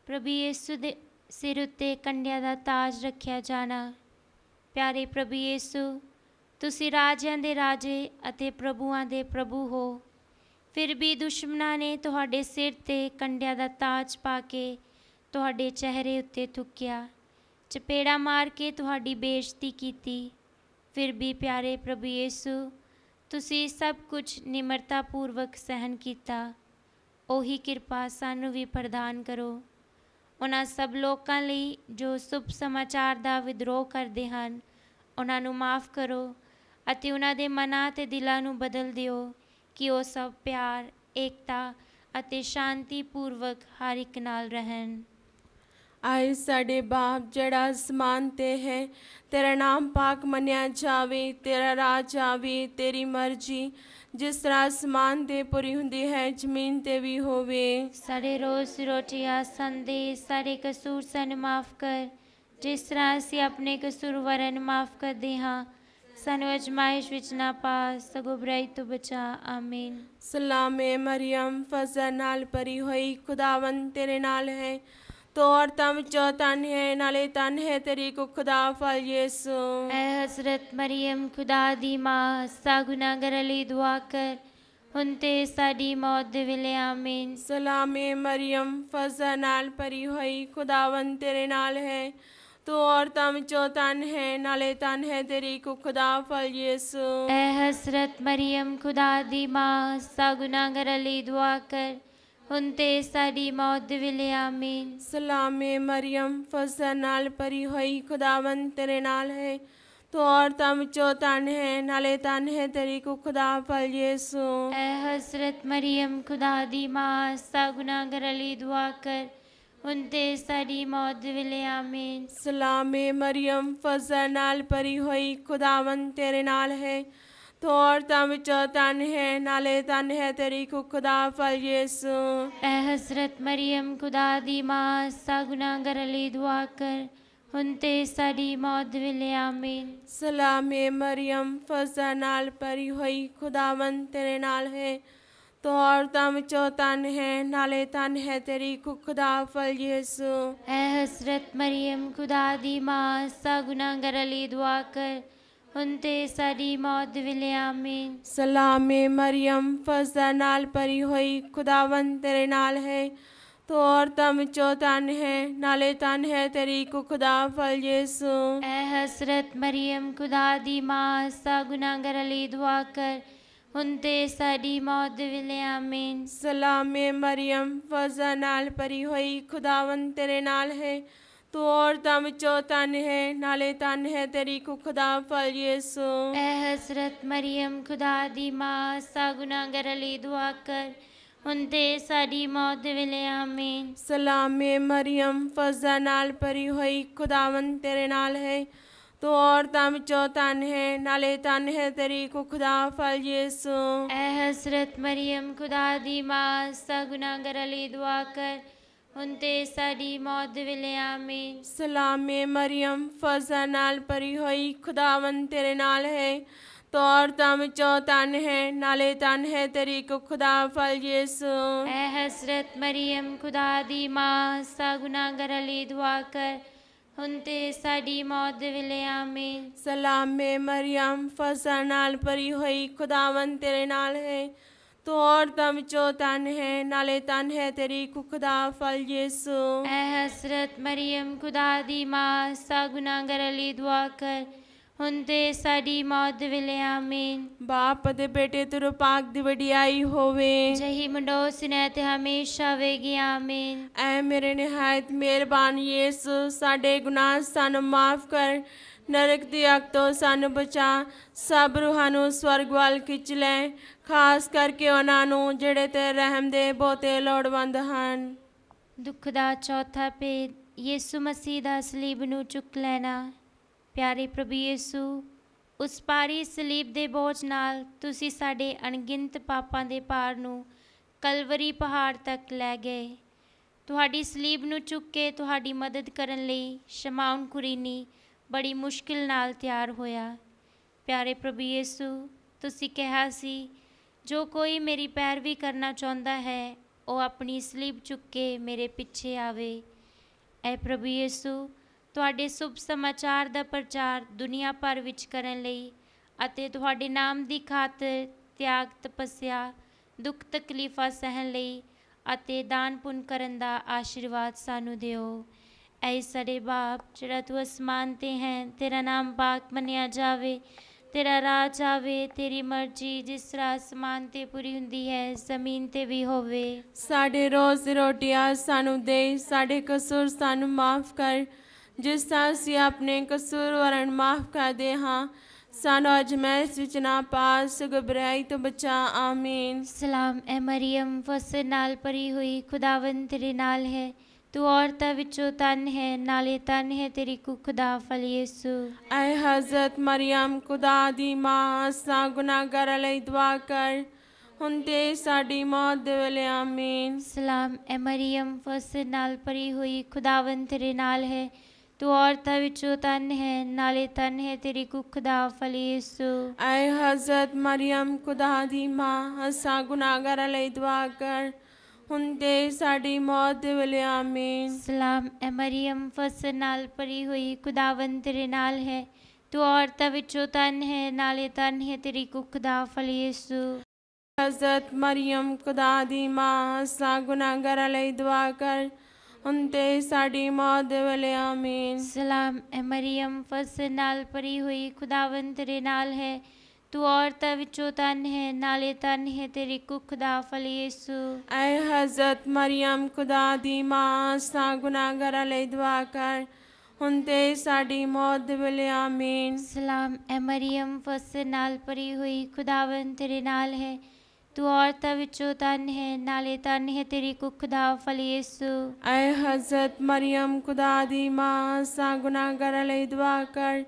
ਪ੍ਰਭੂ ਯੇਸੂ ਦੇ ਸਿਰ ਉੱਤੇ ਕੰਡਿਆ ਦਾ ਤਾਜ ਰੱਖਿਆ ਜਾਣਾ ਪਿਆਰੇ ਪ੍ਰਭੂ ਯੇਸੂ ਤੁਸੀਂ ਰਾਜਿਆਂ ਦੇ ਰਾਜੇ ਅਤੇ ਪ੍ਰਭੂਆਂ ਦੇ ਪ੍ਰਭੂ ਹੋ ਫਿਰ ਵੀ ਦੁਸ਼ਮਣਾਂ ਨੇ ਤੁਹਾਡੇ ਸਿਰ ਤੇ ਕੰਡਿਆ ਦਾ ਤਾਜ ਪਾ ਕੇ ਤੁਹਾਡੇ ਚਿਹਰੇ ਉੱਤੇ ਥੁੱਕਿਆ ਚਪੇੜਾ ਮਾਰ ਕੇ ਤੁਹਾਡੀ ਬੇਇੱਜ਼ਤੀ ਕੀਤੀ ਫਿਰ ਵੀ ਪਿਆਰੇ ਪ੍ਰਭੂ ਯੇਸੂ ਤੁਸੀਂ ਸਭ ਕੁਝ ਨਿਮਰਤਾ ਪੂਰਵਕ ਸਹਿਨ ਕੀਤਾ ਉਹੀ ਕਿਰਪਾ ਸਾਨੂੰ ਵੀ ਪ੍ਰਦਾਨ ਕਰੋ ਉਹਨਾਂ ਸਭ ਲੋਕਾਂ ਲਈ ਜੋ ਸੁਭ ਸਮਾਚਾਰ ਦਾ ਵਿਦਰੋਹ ਕਰਦੇ ਹਨ ਉਹਨਾਂ ਨੂੰ ਮਾਫ ਕਰੋ ਅਤੇ ਉਹਨਾਂ ਦੇ ਮਨਾਂ ਤੇ ਦਿਲਾਂ ਨੂੰ ਬਦਲ ਦਿਓ ਕਿ ਉਹ ਸਭ ਪਿਆਰ ਏਕਤਾ ਅਤੇ ਸ਼ਾਂਤੀ ਪੂਰਵਕ ਹਰ ਇੱਕ ਨਾਲ ਰਹਿਣ आए साढ़े बाप जड़ा ते है तेरा नाम पाक मनिया जावे तेरा राज आवे तेरी मर्जी जिस तरह आसमान ते पूरी हुंदी है जमीन ते भी होवे सारे रोज रोटी आसन दे सारे कसूर सन माफ कर जिस तरह असी अपने कसूर वरन माफ कर दे हाँ सानू अजमाइश विच ना पा सगो बुराई तो बचा आमीन सलामे मरियम फजल नाल परी होई खुदावन तेरे नाल है तोर और तम चो तन है नाले तन है तेरी को खुदा फल यीशु ऐ हजरत मरियम खुदा दी मां सा गुनाहगार लिए दुआ कर हुनते साडी मौत विले आमीन सलामे मरियम फजा नाल परी होई खुदावन तेरे नाल है तो और तम चो तन है नाले तन है तेरी को खुदा फल यीशु ऐ हजरत मरियम खुदा दी मां सा गुनाहगार लिए दुआ कर उनतेसरी मौत विलयामीन सलाम मरियम फसा नाल परी होई खुदावन तेरे नाल है तो और तम चो तन है नाले तन है तेरी को खुदा पल यीशु ए हजरत मरियम खुदा दी मां सा गुनाहगार अली दुआ कर उनते सारी मौत विले आमीन सलाम मरियम फजा नाल परी होई खुदावन तेरे नाल है ਤੋਰ ਤਾਂ ਵਿੱਚੋਂ ਤਨ ਹੈ ਨਾਲੇ ਤਨ ਹੈ ਤੇਰੀ ਖੁਦਾ ਫਲ ਯੇਸੂ ਐ ਹਜ਼ਰਤ ਮਰੀਮ ਖੁਦਾ ਦੀ ਮਾਂ ਸਾ ਗੁਨਾਹਗਰ ਲਈ ਦੁਆ ਕਰ उनते साड़ी मौत विले आमीन सलाम ए मरियम फजा नाल परी होई खुदावन तेरे नाल है तो और तम चो तन है नाले तन है तेरी खुदा फल यीशु ए हसरत मरियम खुदा दी मां सा गुनाहगर अली दुआ कर उनते सारी मौत विलयामीन सलामे मरियम फजा नाल परी होई खुदावन तेरे नाल है तो और तम चो तन है नाले तन है तेरी को खुदा फल यीशु ए हसरत मरियम खुदा दी मां सा गुनाहगार अली दुआ कर उनते साडी मौत विले आमीन सलाम मरियम फजा नाल परी होई खुदावन तेरे नाल है ਤੂੰ ਔਰਤਾਂ ਵਿੱਚੋਂ ਤਨ ਹੈ ਨਾਲੇ ਤਨ ਹੈ ਤੇਰੀ ਕੋ ਖੁਦਾ ਫਲ ਯੇਸੂ ਐ ਹਜ਼ਰਤ ਮਰੀਮ ਖੁਦਾ ਦੀ ਮਾਂ ਸਾ ਗੁਨਾਹਗਰ ਲਈ ਦੁਆ ਕਰ उनते सारी मौत वेले आमीन सलाम मरियम फजा नाल भरी हुई खुदावन तेरे नाल है ਤੋ ਔਰਤਾਂ ਵਿੱਚੋਂ ਤਨ ਹੈ ਨਾਲੇ ਤਨ ਹੈ ਤੇਰੀ ਕੋ ਖੁਦਾ ਫਲ ਯੇਸੂ ਐ ਹਜ਼ਰਤ ਮਰੀਮ ਖੁਦਾ ਦੀ ਮਾਂ ਸਾ ਗੁਨਾਹਗਰ ਲਈ ਦੁਆ ਕਰ उनते साड़ी मौत विले आमीन सलामे मरियम फजा नाल परी होई खुदावन तेरे नाल है तो और तम चो तन है नाले तन है तेरी को खुदा फल यीशु ए हसरत मरियम खुदा दी मां सा गुनाहगार अली दुआ कर उनते साड़ी मौत विले आमीन सलामे मरियम फजा नाल परी होई खुदावन तेरे नाल है तो और दम जो तन है नाले तन है तेरी खुदा फल यीशु ए हसरत मरियम खुदा दी मां सा गुनाहगार ਲਈ ਦੁਆ ਕਰ ਹੁਣ ਤੇ ਸਾਡੀ ਮੌਤ ਦੇ ਵੇਲੇ ਆਮੀਨ ਬਾਪ ਦੇ ਬੇਟੇ ਤੇਰੇ ਪਾਕ ਦੀ ਵਡਿਆਈ ਹੋਵੇ ਜਹੀ ਮੰਡੋ ਸਿਨੇਤ ਹਮੇਸ਼ਾ ਵੇਗੀ ਆਮੀਨ ਐ ਮੇਰੇ ਨਿਹਾਇਤ ਮਿਹਰਬਾਨ ਯੇਸੂ ਸਾਡੇ ਗੁਨਾਹ ਸਾਨੂੰ ਮਾਫ ਕਰ ਨਰਕ ਦੀ ਅਗ ਤੋਂ ਸਾਨੂੰ ਬਚਾ ਸਭ ਰੂਹਾਂ ਨੂੰ ਸਵਰਗ ਵੱਲ ਖਿੱਚ ਲੈ ਖਾਸ ਕਰਕੇ ਉਹਨਾਂ ਨੂੰ ਜਿਹੜੇ ਤੇ ਰਹਿਮ ਦੇ ਬਹੁਤੇ ਲੋੜਵੰਦ ਹਨ ਦੁੱਖ ਦਾ ਚੌਥਾ ਪੇ ਯਿਸੂ ਮਸੀਹ ਦਾ ਸਲੀਬ ਨੂੰ ਚੁੱਕ ਲੈਣਾ ਪਿਆਰੇ ਪ੍ਰਭੂ ਯਿਸੂ ਉਸ ਪਾਰੀ ਸਲੀਬ ਦੇ ਬੋਝ ਨਾਲ ਤੁਸੀਂ ਸਾਡੇ ਅਣਗਿਣਤ ਪਾਪਾਂ ਦੇ ਭਾਰ ਨੂੰ ਕਲਵਰੀ ਪਹਾੜ ਤੱਕ ਲੈ ਗਏ ਤੁਹਾਡੀ ਸਲੀਬ ਨੂੰ ਚੁੱਕ ਕੇ ਤੁਹਾਡੀ ਮਦਦ ਕਰਨ ਲਈ ਸ਼ਮਾਉਨ ਕੁਰੀਨੀ ਬੜੀ ਮੁਸ਼ਕਿਲ ਨਾਲ ਤਿਆਰ ਹੋਇਆ ਪਿਆਰੇ ਪ੍ਰਭੂ ਯੇਸੂ ਤੁਸੀਂ ਕਿਹਾ ਸੀ ਜੋ ਕੋਈ ਮੇਰੀ ਪੈਰਵੀ ਕਰਨਾ ਚਾਹੁੰਦਾ ਹੈ ਉਹ ਆਪਣੀ ਸਲੀਬ ਚੁੱਕ ਕੇ ਮੇਰੇ ਪਿੱਛੇ ਆਵੇ ਐ ਪ੍ਰਭੂ ਯੇਸੂ ਤੁਹਾਡੇ ਸੁਭ ਸਮਾਚਾਰ ਦਾ ਪ੍ਰਚਾਰ ਦੁਨੀਆ ਭਰ ਵਿੱਚ ਕਰਨ ਲਈ ਅਤੇ ਤੁਹਾਡੇ ਨਾਮ ਦੀ ਖਾਤਰ ਤਿਆਗ ਤਪੱਸਿਆ ਦੁੱਖ ਤਕਲੀਫਾਂ ਸਹਿਣ ਲਈ ਅਤੇ ਦਾਨ ਪੁੰਨ ਕਰਨ ਦਾ ਆਸ਼ੀਰਵਾਦ ਸਾਨੂੰ ਦਿਓ ऐसरे बाप जरा तू आसमान ते हैं तेरा नाम पाक मनिया जावे ਤੇਰਾ ਰਾਜ ਆਵੇ ਤੇਰੀ ਮਰਜ਼ੀ ਜਿਸ ਤਰ੍ਹਾਂ ਅਸਮਾਨ ਤੇ ਪੂਰੀ ਹੁੰਦੀ ਹੈ ਜ਼ਮੀਨ ਤੇ ਵੀ ਹੋਵੇ ਸਾਡੇ ਰੋਜ਼ ਰੋਟੀਆਂ ਸਾਨੂੰ ਦੇ ਸਾਡੇ ਕਸੂਰ ਸਾਨੂੰ ਮਾਫ ਕਰ ਜਿਸ ਤਰ੍ਹਾਂ ਅਸੀਂ ਆਪਣੇ ਕਸੂਰਵਾਰਾਂ ਮਾਫ ਕਰਦੇ ਹਾਂ ਸਾਨੂੰ ਅਜਮੈਸ ਵਿੱਚ ਨਾ ਪਾਸ ਗਬਰਾਈ ਤੋਂ ਬਚਾ ਆਮੀਨ ਸਲਾਮ ਐ ਮਰੀਮ ਫਸਲ ਨਾਲ ਭਰੀ ਹੋਈ ਖੁਦਾਵੰਦ ਤੇਰੇ ਨਾਲ ਹੈ ਤੂੰ ਔਰਤਾਂ ਵਿੱਚੋਂ ਤਨ ਹੈ ਨਾਲੇ ਤਨ ਹੈ ਤੇਰੀ ਕੁੱਖ ਦਾ ਫਲ ਯੇਸੂ ਐ ਹਜ਼ਰਤ ਮਰੀਮ ਖੁਦਾ ਦੀ ਮਾਂ ਅਸਾਂ ਗੁਨਾਹਗਰ ਲਈ ਦੁਆ ਕਰ ਹੁੰਦੇ ਸਾਡੀ ਮੌਤ ਦੇ ਵੇਲੇ ਆਮੀਨ ਸਲਾਮ ਐ ਮਰੀਮ ਫਸ ਨਾਲ ਭਰੀ ਹੋਈ ਖੁਦਾਵੰ ਤੇਰੇ ਨਾਲ ਹੈ ਤੂੰ ਔਰਤਾਂ ਵਿੱਚੋਂ ਤਨ ਹੈ ਨਾਲੇ ਤਨ ਹੈ ਤੇਰੀ ਕੁੱਖ ਦਾ ਫਲ ਯੇਸੂ ਐ ਹਜ਼ਰਤ ਮਰੀਮ ਖੁਦਾ ਦੀ ਮਾਂ ਅਸਾਂ ਗੁਨਾਹਗਰ ਲਈ ਦੁਆ ਕਰ ਹੁੰਦੇ ਸਾਡੀ ਮੌਤ ਦੇ ਵੇਲੇ ਆਮੀਨ ਸਲਾਮ ਐ ਮਰੀਮ ਫਸ ਨਾਲ ਭਰੀ ਹੋਈ ਖੁਦਾਵੰ ਤੇਰੇ ਨਾਲ ਹੈ ਤੂੰ ਔਰਤਾਂ ਵਿੱਚੋਂ ਤਨ ਹੈ ਨਾਲੇ ਤਨ ਹੈ ਤੇਰੀ ਕੁੱਖ ਦਾ ਫਲ ਯਿਸੂ हज़रत मरियम खुदा दी मां असा गुनाहगार ਲਈ ਦੁਆ ਕਰ ਉਨਤੇ ਸਾਡੀ ਮੌਤ ਦੇ ਵੇਲੇ ਆਮੀਨ ਸਲਾਮ ਐ ਮਰੀਮ ਫਸ ਨਾਲ ਭਰੀ ਹੋਈ ਖੁਦਾਵੰਤ ਤੇਰੇ ਨਾਲ ਹੈ ਤੂੰ ਔਰਤਾਂ ਵਿੱਚੋਂ ਤਨ ਹੈ ਨਾਲੇ ਤਨ ਹੈ ਤੇਰੀ ਕੁੱਖ ਦਾ ਫਲ ਯਿਸੂ ਐ ਹਜ਼ਰਤ ਮਰੀਮ ਖੁਦਾ ਦੀ ਮਾਂ ਸਾ ਗੁਨਾਹਗਰਾਂ ਲਈ ਦੁਆ ਕਰ ਹੁਣ ਤੇ ਸਾਡੀ ਮੌਤ ਵੇਲੇ ਆਮੀਨ ਸਲਾਮ ਐ ਮਰੀਮ ਫਸ ਨਾਲ ਭਰੀ ਹੋਈ ਖੁਦਾਵੰ ਤੇਰੇ ਨਾਲ ਹੈ ਤੂੰ ਔਰਤਾਂ ਵਿੱਚੋਂ ਤਨ ਹੈ ਨਾਲੇ ਤਨ ਹੈ ਤੇਰੀ ਕੁੱਖ ਦਾ ਫਲ ਯਿਸੂ ਐ ਹਜ਼ਰਤ ਮਰੀਮ ਖੁਦਾ ਦੀ ਮਾਂ ਸਾ ਗੁਨਾਹਗਰਾਂ ਲਈ ਦੁਆ ਕਰ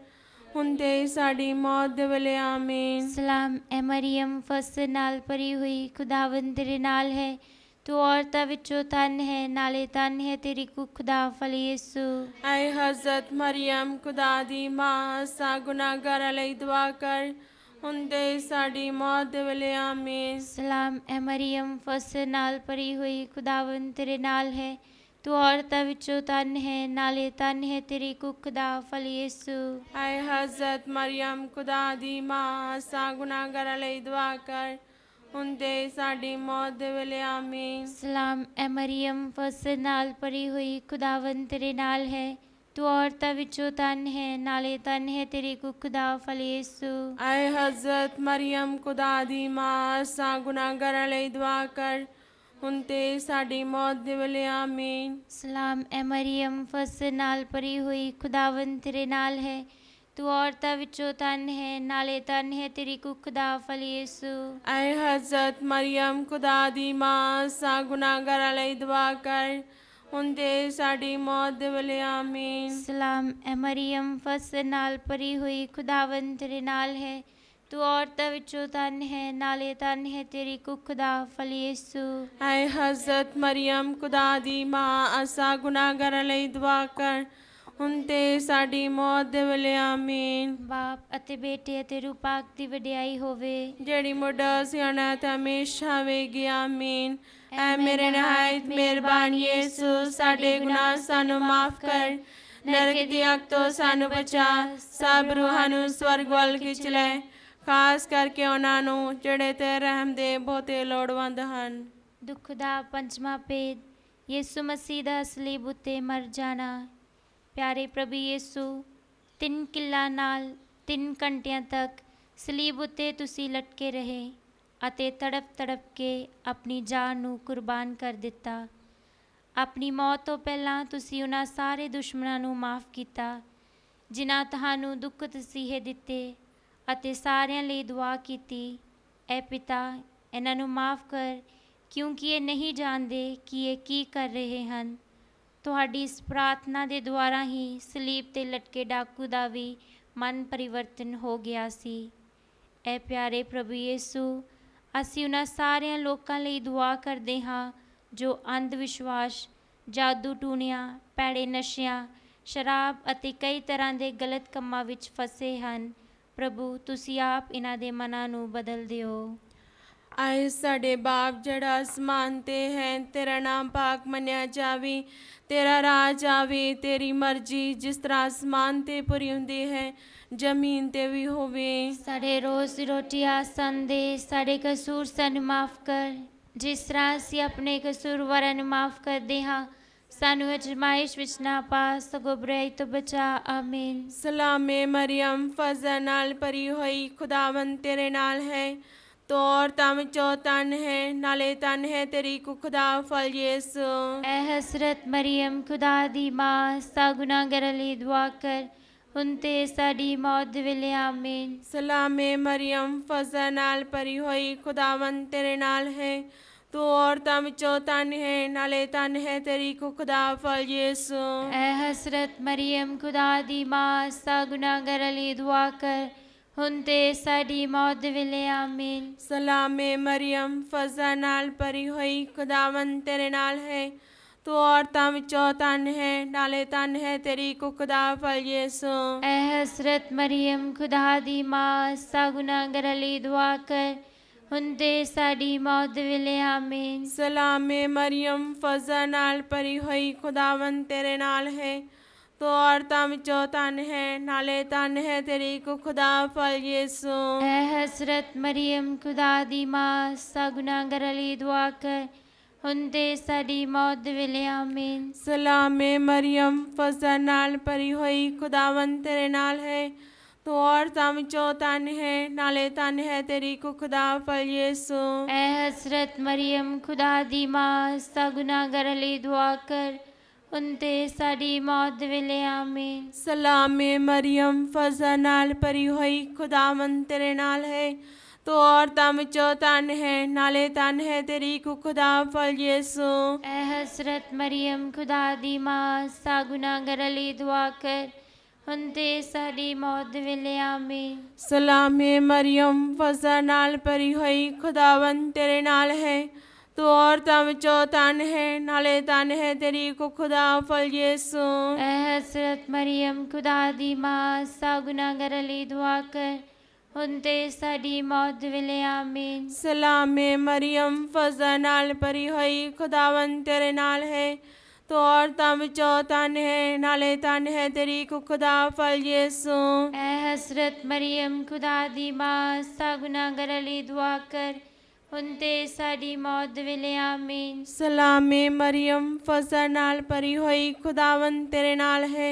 ਹੁੰਦੇ ਸਾਡੀ ਮੌਤ ਦੇ ਵੇਲੇ ਆਮੀਨ ਸਲਾਮ ਐ ਮਰੀਮ ਫਸਲ ਨਾਲ ਭਰੀ ਹੋਈ ਖੁਦਾਵੰਦ ਤੇਰੇ ਨਾਲ ਹੈ ਤੂੰ ਔਰਤਾਂ ਵਿੱਚੋਂ ਤਨ ਹੈ ਨਾਲੇ ਤਨ ਹੈ ਤੇਰੀ ਕੁੱਖ ਦਾ ਫਲ ਯਿਸੂ ਐ ਹਜ਼ਰਤ ਮਰੀਮ ਖੁਦਾ ਦੀ ਮਾਂ ਸਾ ਗੁਨਾਹਗਾਰਾਂ ਲਈ ਦੁਆ ਕਰ ਹੁੰਦੇ ਸਾਡੀ ਮੌਤ ਦੇ ਵੇਲੇ ਆਮੀਨ ਸਲਾਮ ਐ ਮਰੀਮ ਫਸਲ ਨਾਲ ਭਰੀ ਹੋਈ ਖੁਦਾਵੰਦ ਤੇਰੇ ਨਾਲ ਹੈ ਤੂੰ ਔਰਤਾਂ ਵਿੱਚੋਂ ਤਨ ਹੈ ਨਾਲੇ ਤਨ ਹੈ ਤੇਰੀ ਕੁੱਖ ਦਾ ਫਲ ਯੇਸੂ ਹਾਏ ਹਜ਼ਰਤ ਮਰੀਮ ਖੁਦਾ ਦੀ ਮਾਂ ਸਾ ਗੁਨਾਹਗਰ ਲਈ ਦੁਆ ਕਰ ਹੁੰਦੇ ਸਾਡੀ ਮੌਤ ਦੇ ਵੇਲੇ ਆਮੀਨ ਸਲਾਮ ਐ ਮਰੀਮ ਫਸਲ ਨਾਲ ਭਰੀ ਹੋਈ ਖੁਦਾਵੰਦ ਤੇਰੇ ਨਾਲ ਹੈ ਤੂੰ ਔਰਤਾਂ ਵਿੱਚੋਂ ਤਨ ਹੈ ਨਾਲੇ ਤਨ ਹੈ ਤੇਰੇ ਕੁੱਖ ਦਾ ਫਲ ਯੇਸੂ ਆਏ ਹਜ਼ਰਤ ਮਰੀਮ ਖੁਦਾ ਦੀ ਮਾਂ ਸਾ ਗੁਨਾਹਗਰ ਲਈ ਦੁਆ ਕਰ उनते साड़ी मौत दे वाले आमीन सलाम ए मरियम फस नाल भरी हुई खुदावन तेरे नाल है ਤੂੰ ਔਰਤਾਂ ਵਿੱਚੋਂ ਤਨ ਹੈ ਨਾਲੇ ਤਨ ਹੈ ਤੇਰੀ ਕੁੱਖ ਦਾ ਫਲ ਯੇਸੂ ਐ ਹਜ਼ਰਤ ਮਰੀਮ ਖੁਦਾ ਦੀ ਮਾਂ ਸਾ ਗੁਨਾਹਗਾਰਾਂ ਲਈ ਦੁਆ ਕਰ ਹੁੰਦੇ ਸਾਡੀ ਮੌਤ ਦੇ ਵੇਲੇ ਆਮੀਨ ਸਲਾਮ ਐ ਮਰੀਮ ਫਸ ਨਾਲ ਭਰੀ ਹੋਈ ਖੁਦਾਵੰਦ ਤੇਰੇ ਨਾਲ ਹੈ ਤੂੰ ਔਰਤਾਂ ਵਿੱਚੋਂ ਤਨ ਹੈ ਨਾਲੇ ਤਨ ਹੈ ਤੇਰੀ ਕੁੱਖ ਦਾ ਫਲ ਯਿਸੂ ਐ ਹਜ਼ਰਤ ਮਰੀਮ ਖੁਦਾ ਦੀ ਮਾਂ ਅਸਾ ਗੁਨਾਹਗਰ ਲਈ ਦੁਆ ਕਰ ਹੁਣ ਤੇ ਸਾਡੀ ਮੌਤ ਦੇ ਵੇਲੇ ਆਮੀਨ ਬਾਪ ਅਤੇ ਬੇਟੇ ਅਤੇ ਰੂਪਾਕ ਦੀ ਵਡਿਆਈ ਹੋਵੇ ਜਿਹੜੀ ਮੁੱਢਾ ਸਿਆਣਾ ਤੇ ਹਮੇਸ਼ਾ ਗਿਆ ਆਮੀਨ ਐ ਮੇਰੇ ਨਹਾਇਤ ਮਿਹਰਬਾਨ ਯਿਸੂ ਸਾਡੇ ਗੁਨਾਹ ਸਾਨੂੰ ਮਾਫ ਕਰ ਨਰਕ ਦੀ ਅਗ ਤੋਂ ਸਾਨੂੰ ਬਚਾ ਸਭ ਰੂਹਾਂ ਨੂੰ ਸਵਰਗ ਵੱਲ ਖਿੱਚ ਲੈ ਖਾਸ ਕਰਕੇ ਉਹਨਾਂ ਨੂੰ ਜਿਹੜੇ ਤੇ ਰਹਿਮ ਦੇ ਬਹੁਤੇ ਲੋੜਵੰਦ ਹਨ ਦੁੱਖ ਦਾ ਪੰਜਵਾਂ ਪੇਦ ਯਿਸੂ ਮਸੀਹ ਦਾ ਅਸਲੀ ਬੁੱਤੇ ਮਰ ਜਾਣਾ ਪਿਆਰੇ ਪ੍ਰਭੂ ਯਿਸੂ ਤਿੰਨ ਕਿੱਲਾ ਨਾਲ ਤਿੰਨ ਘੰਟਿਆਂ ਤੱਕ ਸਲੀਬ ਉੱਤੇ ਤੁਸੀਂ ਲਟਕੇ ਰਹੇ ਅਤੇ ਤੜਪ ਤੜਪ ਕੇ ਆਪਣੀ ਜਾਨ ਨੂੰ ਕੁਰਬਾਨ ਕਰ ਦਿੱਤਾ ਆਪਣੀ ਮੌਤ ਤੋਂ ਪਹਿਲਾਂ ਤੁਸੀਂ ਉਹਨਾਂ ਸਾਰੇ ਦੁਸ਼ਮਣਾਂ ਨੂੰ ਮਾਫ ਕੀਤਾ ਜਿਨ੍ਹਾਂ ਤੁਹਾਨੂੰ ਦੁੱਖ ਤਸੀਹੇ ਦਿੱਤੇ ਅਤੇ ਸਾਰਿਆਂ ਲਈ ਦੁਆ ਕੀਤੀ ਐ ਪਿਤਾ ਇਹਨਾਂ ਨੂੰ ਮਾਫ ਕਰ ਕਿਉਂਕਿ ਇਹ ਨਹੀਂ ਜਾਣਦੇ ਕਿ ਇਹ ਕੀ ਕਰ ਰਹੇ ਹਨ ਤੁਹਾਡੀ ਇਸ ਪ੍ਰਾਰਥਨਾ ਦੇ ਦੁਆਰਾ ਹੀ ਸਲੀਬ ਤੇ ਲਟਕੇ ਡਾਕੂ ਦਾ ਵੀ ਮਨ ਪਰਿਵਰਤਨ ਹੋ ਗਿਆ ਸੀ ਐ ਪਿਆਰੇ ਪ੍ਰਭੂ ਯੀਸੂ ਅਸੀਂ ਉਹਨਾਂ ਸਾਰਿਆਂ ਲੋਕਾਂ ਲਈ ਦੁਆ ਕਰਦੇ ਹਾਂ ਜੋ ਅੰਧ ਵਿਸ਼ਵਾਸ ਜਾਦੂ ਟੂਣਿਆਂ ਪੈੜੇ ਨਸ਼ਿਆਂ ਸ਼ਰਾਬ ਅਤੇ ਕਈ ਤਰ੍ਹਾਂ ਦੇ ਗਲਤ ਕੰਮਾਂ ਵਿੱਚ ਫਸੇ ਹਨ ਪ੍ਰਭੂ ਤੁਸੀਂ ਆਪ ਇਹਨਾਂ ਦੇ ਮਨਾਂ ਨੂੰ ਬਦਲ ਦਿਓ ਆਏ ਸਾਡੇ ਬਾਪ ਜਿਹੜਾ ਅਸਮਾਨ ਤੇ ਹੈ ਤੇਰਾ ਨਾਮ ਪਾਕ ਮੰਨਿਆ ਜਾਵੇ ਤੇਰਾ ਰਾਜ ਆਵੇ ਤੇਰੀ ਮਰਜ਼ੀ ਜਿਸ ਤਰ੍ਹਾਂ ਅਸਮਾਨ ਤੇ ਪੂਰੀ ਹੁੰਦੀ ਹੈ ਜ਼ਮੀਨ ਤੇ ਵੀ ਹੋਵੇ ਸਾਡੇ ਰੋਜ਼ ਰੋਟੀ ਆਸਨ ਦੇ ਸਾਡੇ ਕਸੂਰ ਸਾਨੂੰ ਮਾਫ ਕਰ ਜਿਸ ਤਰ੍ਹਾਂ ਅਸੀਂ ਆਪਣੇ ਕਸੂਰਵਾਰਾਂ ਨੂੰ ਮਾਫ ਕਰਦੇ ਹਾਂ ਸਾਨੂੰ ਅਜਮਾਇਸ਼ ਵਿੱਚ ਨਾ ਪਾ ਸਗੋ ਬੁਰਾਈ ਤੋਂ ਬਚਾ ਆਮੀਨ ਸਲਾਮੇ ਮਰੀਮ ਫਜ਼ਲ ਨਾਲ ਭਰੀ ਹੋਈ ਖੁਦਾਵੰਦ ਤੇਰੇ ਨਾਲ ਹੈ ਤੋ ਔਰ ਤਮ ਚੋ ਤਨ ਹੈ ਨਾਲੇ ਤਨ ਹੈ ਤੇਰੀ ਕੋ ਖੁਦਾ ਫਲ ਯੇਸੂ ਐ ਹਸਰਤ ਮਰੀਮ ਖੁਦਾ ਦੀ ਮਾਂ ਸਾ ਗੁਨਾਹਗਰ ਲਈ ਦੁਆ ਕਰ ਉਨਤੇ ਸਾਡੀ ਮੌਤ ਦੇ ਵੇਲੇ ਆਮੀਨ ਸਲਾਮੇ ਮਰੀਮ ਫਜ਼ਲ ਨਾਲ ਭਰੀ ਹੋਈ ਖੁਦਾਵੰਦ ਤੇਰੇ ਨਾਲ ਹੈ ਤੂੰ ਔਰਤਾਂ ਵਿੱਚੋਂ ਤਨ ਹੈ ਨਾਲੇ ਤਨ ਹੈ ਤੇਰੀ ਕੋ ਖੁਦਾ ਫਲ ਯਿਸੂ ਐ ਹਸਰਤ ਮਰੀਮ ਖੁਦਾ ਦੀ ਮਾਂ ਸਾ ਗੁਨਾਹਗਰ ਲਈ ਦੁਆ ਕਰ ਹੁਣ ਤੇ ਸਾਡੀ ਮੌਤ ਵੇਲੇ ਆਮੀਨ ਸਲਾਮੇ ਮਰੀਮ ਫਜ਼ਾ ਨਾਲ ਭਰੀ ਹੋਈ ਖੁਦਾਵੰ ਤੇਰੇ ਨਾਲ ਹੈ ਤੂੰ ਔਰਤਾਂ ਵਿੱਚੋਂ ਤਨ ਹੈ ਨਾਲੇ ਤਨ ਹੈ ਤੇਰੀ ਕੋ ਖੁਦਾ ਫਲ ਯਿਸੂ ਐ ਹਸਰਤ ਮਰੀਮ ਖੁਦਾ ਦੀ ਮਾਂ ਸਾ ਗੁਨਾਹਗਰ ਲਈ ਦੁਆ ਕਰ ਹੁੰਦੇ ਸਾਡੀ ਮੌਤ ਵੇਲੇ ਆਮੀਨ ਸਲਾਮੇ ਮਰੀਮ ਫਜ਼ਲ ਨਾਲ ਭਰੀ ਹੋਈ ਖੁਦਾਵੰ ਤੇਰੇ ਨਾਲ ਹੈ ਤੋ ਔਰਤਾਂ ਵਿੱਚੋਂ ਤਨ ਹੈ ਨਾਲੇ ਤਨ ਹੈ ਤੇਰੀ ਕੋ ਖੁਦਾ ਫਲ ਯਿਸੂ ਐ ਹਸਰਤ ਮਰੀਮ ਖੁਦਾ ਦੀ ਮਾਂ ਸਾ ਗੁਨਾਹਗਰ ਲਈ ਦੁਆ ਕਰ ਹੁੰਦੇ ਸਾਡੀ ਮੌਤ ਵੇਲੇ ਆਮੀਨ ਸਲਾਮੇ ਮਰੀਮ ਫਜ਼ਲ ਨਾਲ ਭਰੀ ਹੋਈ ਖੁਦਾਵੰ ਤੇਰੇ ਨਾਲ ਹੈ तू और तम चो तन है नाले तन है तेरी को खुदा फल यीशु ए हसरत मरियम खुदा दी मां सा गुनाहगार ले दुआ कर उनते साड़ी मौत वेले आमीन सलाम मरियम फजा नाल परी हुई खुदा मन तेरे नाल है तो और तम चो तन है नाले तन है तेरी को खुदा फल यीशु ए हसरत मरियम खुदा दी मां सा गुनाहगार ले दुआ कर उनते सारी मौत वेले आमीन सलाम है मरियम फसा नाल परी हुई खुदावन तेरे नाल है तू औरतां विचों तन है नाले तन है तेरी को खुदा फल यीशु ऐ हसरत मरियम खुदा दी मां सा गुनाहगार ਲਈ ਦੁਆ ਕਰ ਹੁੰਦੇ ਸਾਡੀ ਮੌਤ ਵੇਲੇ ਆਮੀਨ ਸਲਾਮੇ ਮਰੀਮ ਫਜ਼ਾ ਨਾਲ ਭਰੀ ਹੋਈ ਖੁਦਾਵੰ ਤੇਰੇ ਨਾਲ ਹੈ तो और तम जो तन है नाले तन है तेरी खुदा फल यीशु ए हसरत मरियम खुदा दी मां सा गुनाहगार दुआ कर उनते साड़ी मौत वेले आमीन सलामे मरियम फसल नाल परी होई खुदावन तेरे नाल है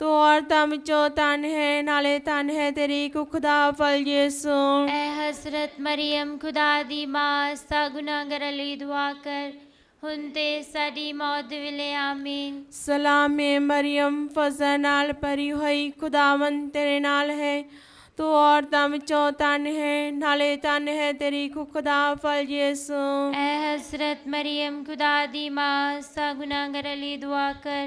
तो और तम जो तन है नाले तन है तेरी खुदा फल यीशु ए हसरत मरियम खुदा दी मां सा गुनाहगार दुआ कर हुन्ते मौत विले आमीन सलाम मरियम फजा परी होई खुदावन तेरे नाल है तू औरतां विचों धन है नाले धन है तेरी खुदा फल यीशु ए हजरत मरियम खुदा दी मां सा गुनाहगार लिए दुआ कर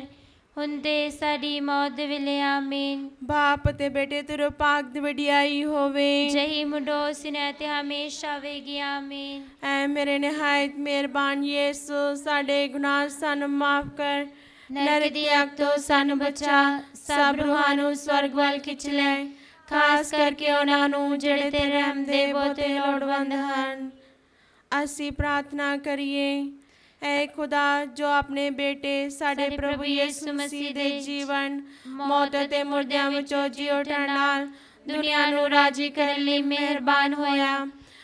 ਹੁੰਦੇ ਸਾਡੀ ਮੌਤ ਵਿਲੇ ਆਮੀਨ ਬਾਪ ਤੇ ਬੇਟੇ ਤੇਰੇ ਪਾਕ ਦੀ ਵਡਿਆਈ ਹੋਵੇ ਜਹੀ ਮੁੰਡੋ ਸਿਨੇ ਤੇ ਹਮੇਸ਼ਾ ਵੇਗੀ ਆਮੀਨ ਐ ਮੇਰੇ ਨਿਹਾਇਤ ਮਿਹਰਬਾਨ ਯੇਸੂ ਸਾਡੇ ਗੁਨਾਹ ਸਾਨੂੰ ਮਾਫ ਕਰ ਨਰਕ ਦੀ ਅਗ ਤੋਂ ਸਾਨੂੰ ਬਚਾ ਸਭ ਰੂਹਾਂ ਨੂੰ ਸਵਰਗ ਵੱਲ ਖਿੱਚ ਲੈ ਖਾਸ ਕਰਕੇ ਉਹਨਾਂ ਨੂੰ ਜਿਹੜੇ ਤੇਰੇ ਹਮਦੇ ਬਹੁਤੇ ਲੋੜਵੰਦ ਹਨ ਅਸੀਂ ਪ੍ਰਾਰਥਨਾ ਕਰੀਏ ਐ ਖੁਦਾ ਜੋ ਆਪਣੇ ਬੇਟੇ ਸਾਡੇ ਪ੍ਰਭੂ ਯਿਸੂ ਮਸੀਹ ਦੇ ਜੀਵਨ ਮੌਤ ਤੇ ਮੁਰਦਿਆਂ ਵਿੱਚੋਂ ਜੀ ਉਠਣ ਨਾਲ ਦੁਨੀਆ ਨੂੰ ਰਾਜੀ ਕਰਨ ਲਈ ਮਿਹਰਬਾਨ ਹੋਇਆ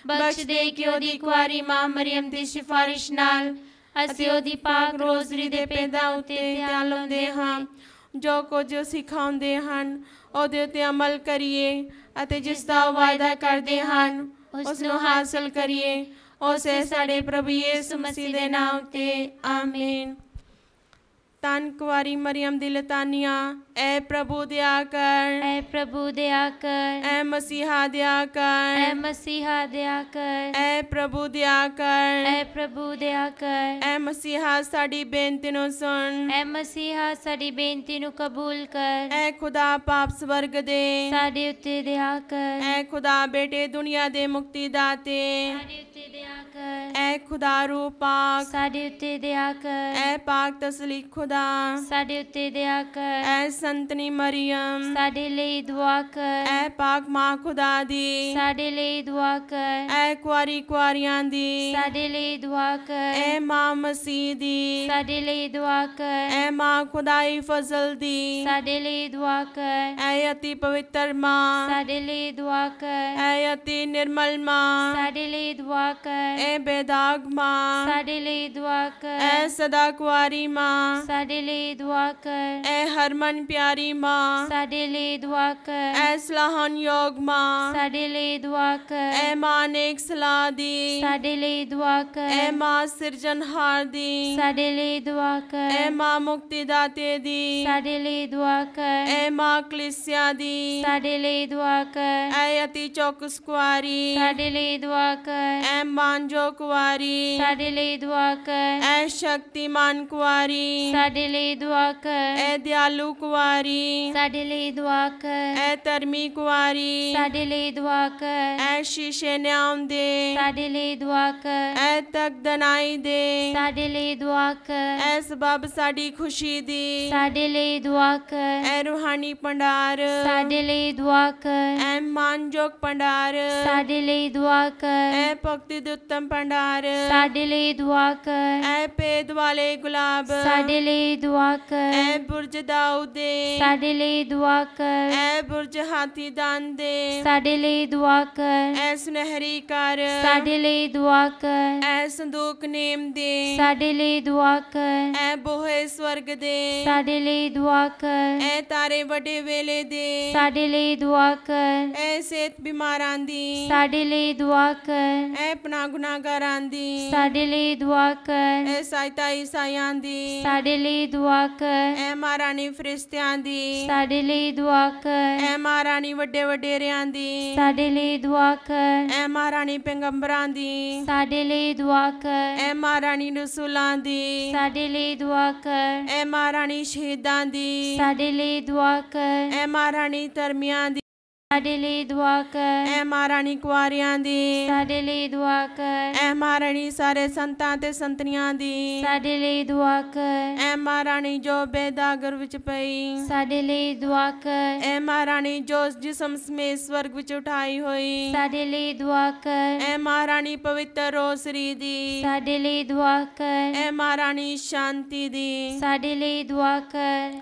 ਬਖਸ਼ ਦੇ ਕਿ ਉਹਦੀ ਕੁਆਰੀ ਮਾਂ ਮਰੀਮ ਦੀ ਸਿਫਾਰਿਸ਼ ਨਾਲ ਅਸੀਂ ਉਹਦੀ ਪਾਕ ਰੋਜ਼ਰੀ ਦੇ ਪੈਂਦਾ ਉਤੇ ਧਿਆਨ ਲਾਉਂਦੇ ਹਾਂ ਜੋ ਕੁਝ ਸਿਖਾਉਂਦੇ ਹਨ ਉਹਦੇ ਉਤੇ ਅਮਲ ਕਰੀਏ ਅਤੇ ਜਿਸ ਦਾ ਵਾਅਦਾ ਕਰਦੇ ਹਨ ਉਸ ਨੂੰ ਹਾਸਲ ਕਰੀਏ उसे साढ़े प्रभु यीशु मसीह दे नाम ते आमीन तन कुआरी मरियम दिलतानिया ਐ ਪ੍ਰਭੂ ਦਿਆ ਕਰ ਐ ਪ੍ਰਭੂ ਦਿਆ ਕਰ ਐ ਮਸੀਹਾ ਦਿਆ ਕਰ ਐ ਮਸੀਹਾ ਦਿਆ ਕਰ ਐ ਪ੍ਰਭੂ ਦਿਆ ਕਰ ਐ ਪ੍ਰਭੂ ਦਿਆ ਕਰ ਐ ਮਸੀਹਾ ਸਾਡੀ ਬੇਨਤੀ ਨੂੰ ਸੁਣ ਐ ਮਸੀਹਾ ਸਾਡੀ ਬੇਨਤੀ ਨੂੰ ਕਬੂਲ ਕਰ ਐ ਖੁਦਾ ਪਾਪ ਸਵਰਗ ਦੇ ਸਾਡੇ ਉੱਤੇ ਦਿਆ ਕਰ ਐ ਖੁਦਾ ਬੇਟੇ ਦੁਨੀਆ ਦੇ ਮੁਕਤੀ ਦਾਤੇ ਸਾਡੇ ਉੱਤੇ ਦਿਆ ਕਰ ਐ ਖੁਦਾ ਰੂਪਾਕ ਸਾਡੇ ਉੱਤੇ ਦਿਆ ਕਰ ਐ ਪਾਕ ਤਸਲੀ ਖੁਦਾ ਸਾਡੇ ਉੱਤੇ ਦਿਆ ਕਰ ਐ संतनी मरियम साडे ਲਈ ਦੁਆ ਕਰ ਐ ਪਾਕ ਮਾਂ ਖੁਦਾ ਦੀ ਸਾਡੇ ਲਈ ਦੁਆ ਕਰ ਐ ਕੁਆਰੀ ਕੁਆਰੀਆਂ ਦੀ ਸਾਡੇ ਲਈ ਦੁਆ ਕਰ ਐ ਮਾਂ ਮਸੀਹ ਦੀ ਸਾਡੇ ਲਈ ਦੁਆ ਕਰ ਐ ਮਾਂ ਖੁਦਾਈ ਫਜ਼ਲ ਦੀ ਸਾਡੇ ਲਈ ਦੁਆ ਕਰ ਐ ਅਤੀ ਪਵਿੱਤਰ ਮਾਂ ਸਾਡੇ ਲਈ ਦੁਆ ਕਰ ਐ ਅਤੀ ਨਿਰਮਲ ਮਾਂ ਸਾਡੇ ਲਈ ਦੁਆ ਕਰ ਐ ਬੇਦਾਗ ਮਾਂ ਸਾਡੇ ਲਈ ਦੁਆ ਕਰ ਐ ਸਦਾ ਕੁਆਰੀ ਮਾਂ ਸਾਡੇ ਲਈ ਦੁਆ ਕਰ ਐ ਹਰਮਨ प्यारी माँ ਸਾਡੇ ਲਈ ਦੁਆ ਕਰ ਐ ਸਲਾਹਨ ਯੋਗ ਮਾਂ ਸਾਡੇ ਲਈ ਦੁਆ ਕਰ ਐ ਮਾਂ ਨੇਕ ਸਲਾਹ ਦੀ ਸਾਡੇ ਲਈ ਦੁਆ ਕਰ ਐ ਮਾਂ ਸਿਰਜਣਹਾਰ ਦੀ ਸਾਡੇ ਲਈ ਦੁਆ ਕਰ ਐ ਮਾਂ ਮੁਕਤੀ ਦਾਤੇ ਦੀ ਸਾਡੇ ਲਈ ਦੁਆ ਕਰ ਐ ਕਲੇਸਿਆ ਦੀ ਸਾਡੇ ਲਈ ਦੁਆ ਕਰ ਐ ਅਤੀ ਚੌਕਸ ਕੁਵਾਰੀ ਸਾਡੇ ਲਈ ਦੁਆ ਕਰ ਐ ਮਾਨਜੋ ਕੁਵਾਰੀ ਸਾਡੇ ਲਈ ਦੁਆ ਕਰ ਐ ਸ਼ਕਤੀਮਾਨ ਕੁਵਾਰੀ ਸਾਡੇ ਲਈ ਦੁਆ ਕਰ ਐ ਦਿਆਲੂ ਕੁਵਾਰੀ ਸਾਡੇ ਲਈ ਦੁਆ ਕਰ ਐ ਧਰਮੀ ਕੁਵਾਰੀ ਸਾਡੇ ਲਈ ਦੁਆ ਕਰ ਐ ਸ਼ੀਸ਼ੇ ਨਿਆਮ ਦੇ ਸਾਡੇ ਲਈ ਦੁਆ ਕਰ ਐ ਤਕਦਨਾਈ ਦੇ ਸਾਡੇ ਲਈ ਦੁਆ ਕਰ ਐ ਸਬਬ ਸਾਡੀ ਖੁਸ਼ੀ ਦੀ ਸਾਡੇ ਲਈ ਦੁਆ ਕਰ ਐ ਰੂਹਾਨੀ ਪੰਡਾਰ ਸਾਡੇ ਲਈ ਦੁਆ ਕਰ ਐ ਮਾਨਯੋਗ ਪੰਡਾਰ ਸਾਡੇ ਲਈ ਦੁਆ ਕਰ ਐ ਭਗਤੀ ਦੇ ਉੱਤਮ ਪੰਡਾਰ ਸਾਡੇ ਲਈ ਦੁਆ ਕਰ ਐ ਪੇਦ ਵਾਲੇ ਗੁਲਾਬ ਸਾਡੇ ਲਈ ਦੁਆ ਕਰ ਐ ਬੁਰਜ ਦਾਉਦੇ ਸਾਡੇ ਲਈ ਦੁਆ ਕਰ ਐ ਬੁਰਜ ਹਾਥੀ ਦਾਨ ਦੇ ਸਾਡੇ ਲਈ ਦੁਆ ਕਰ ਐ ਸੁਨਹਿਰੀ ਕਰ ਸਾਡੇ ਲਈ ਦੁਆ ਕਰ ਐ ਸੰਦੂਕ ਨੇਮ ਦੇ ਸਾਡੇ ਲਈ ਦੁਆ ਕਰ ਐ ਬੋਹੇ ਸਵਰਗ ਦੇ ਸਾਡੇ ਲਈ ਦੁਆ ਕਰ ਐ ਤਾਰੇ ਵੱਡੇ ਦੇ ਵੇਲੇ ਦੇ ਸਾਡੇ ਲਈ ਦੁਆ ਕਰ ਐ ਸਿਹਤ ਬਿਮਾਰਾਂ ਦੀ ਸਾਡੇ ਲਈ ਦੁਆ ਕਰ ਐ ਪਨਾ ਗੁਨਾਹਗਾਰਾਂ ਦੀ ਸਾਡੇ ਲਈ ਦੁਆ ਕਰ ਐ ਸਾਇਤਾ ਈਸਾਈਆਂ ਦੀ ਸਾਡੇ ਲਈ ਦੁਆ ਕਰ ਐ ਮਹਾਰਾਣੀ ਫਰਿਸ਼ਤਿਆਂ ਦੀ ਸਾਡੇ ਲਈ ਦੁਆ ਕਰ ਐ ਮਹਾਰਾਣੀ ਵੱਡੇ ਵਡੇਰਿਆਂ ਦੀ ਸਾਡੇ ਲਈ ਦੁਆ ਕਰ ਐ ਮਹਾਰਾਣੀ ਪੈਗੰਬਰਾਂ ਦੀ ਸਾਡੇ ਲਈ ਦੁਆ ਕਰ ਐ ਮਹਾਰਾਣੀ ਰਸੂਲਾਂ ਦੀ ਸਾਡੇ ਲਈ ਦੁਆ ਕਰ ਐ ਮਹਾਰਾਣੀ ਸ਼ਹੀਦਾਂ ਦੀ ਸਾਡੇ ਲਈ ਦੁਆ ਕਰ ਕਰ ਐ ਮਹਾਰਾਣੀ ਧਰਮੀਆਂ ਦੀ ਸਾਡੇ ਲਈ ਦੁਆ ਕਰ ਐ ਮਹਾਰਾਣੀ ਕੁਆਰੀਆਂ ਦੀ ਸਾਡੇ ਲਈ ਦੁਆ ਕਰ ਐ ਮਹਾਰਾਣੀ ਸਾਰੇ ਸੰਤਾਂ ਤੇ ਸੰਤਨੀਆਂ ਦੀ ਸਾਡੇ ਲਈ ਦੁਆ ਕਰ ਐ ਮਹਾਰਾਣੀ ਜੋ ਬੇਦਾਗਰ ਵਿੱਚ ਪਈ ਸਾਡੇ ਲਈ ਦੁਆ ਕਰ ਐ ਮਹਾਰਾਣੀ ਜੋ ਜਿਸਮ ਸਮੇ ਸਵਰਗ ਵਿੱਚ ਉਠਾਈ ਹੋਈ ਸਾਡੇ ਲਈ ਦੁਆ ਕਰ ਐ ਮਹਾਰਾਣੀ ਪਵਿੱਤਰ ਰੋਸਰੀ ਦੀ ਸਾਡੇ ਲਈ ਦੁਆ ਕਰ ਐ ਮਹਾਰਾਣੀ ਸ਼ਾਂਤੀ ਦੀ ਸਾਡੇ ਲਈ ਦੁਆ ਕਰ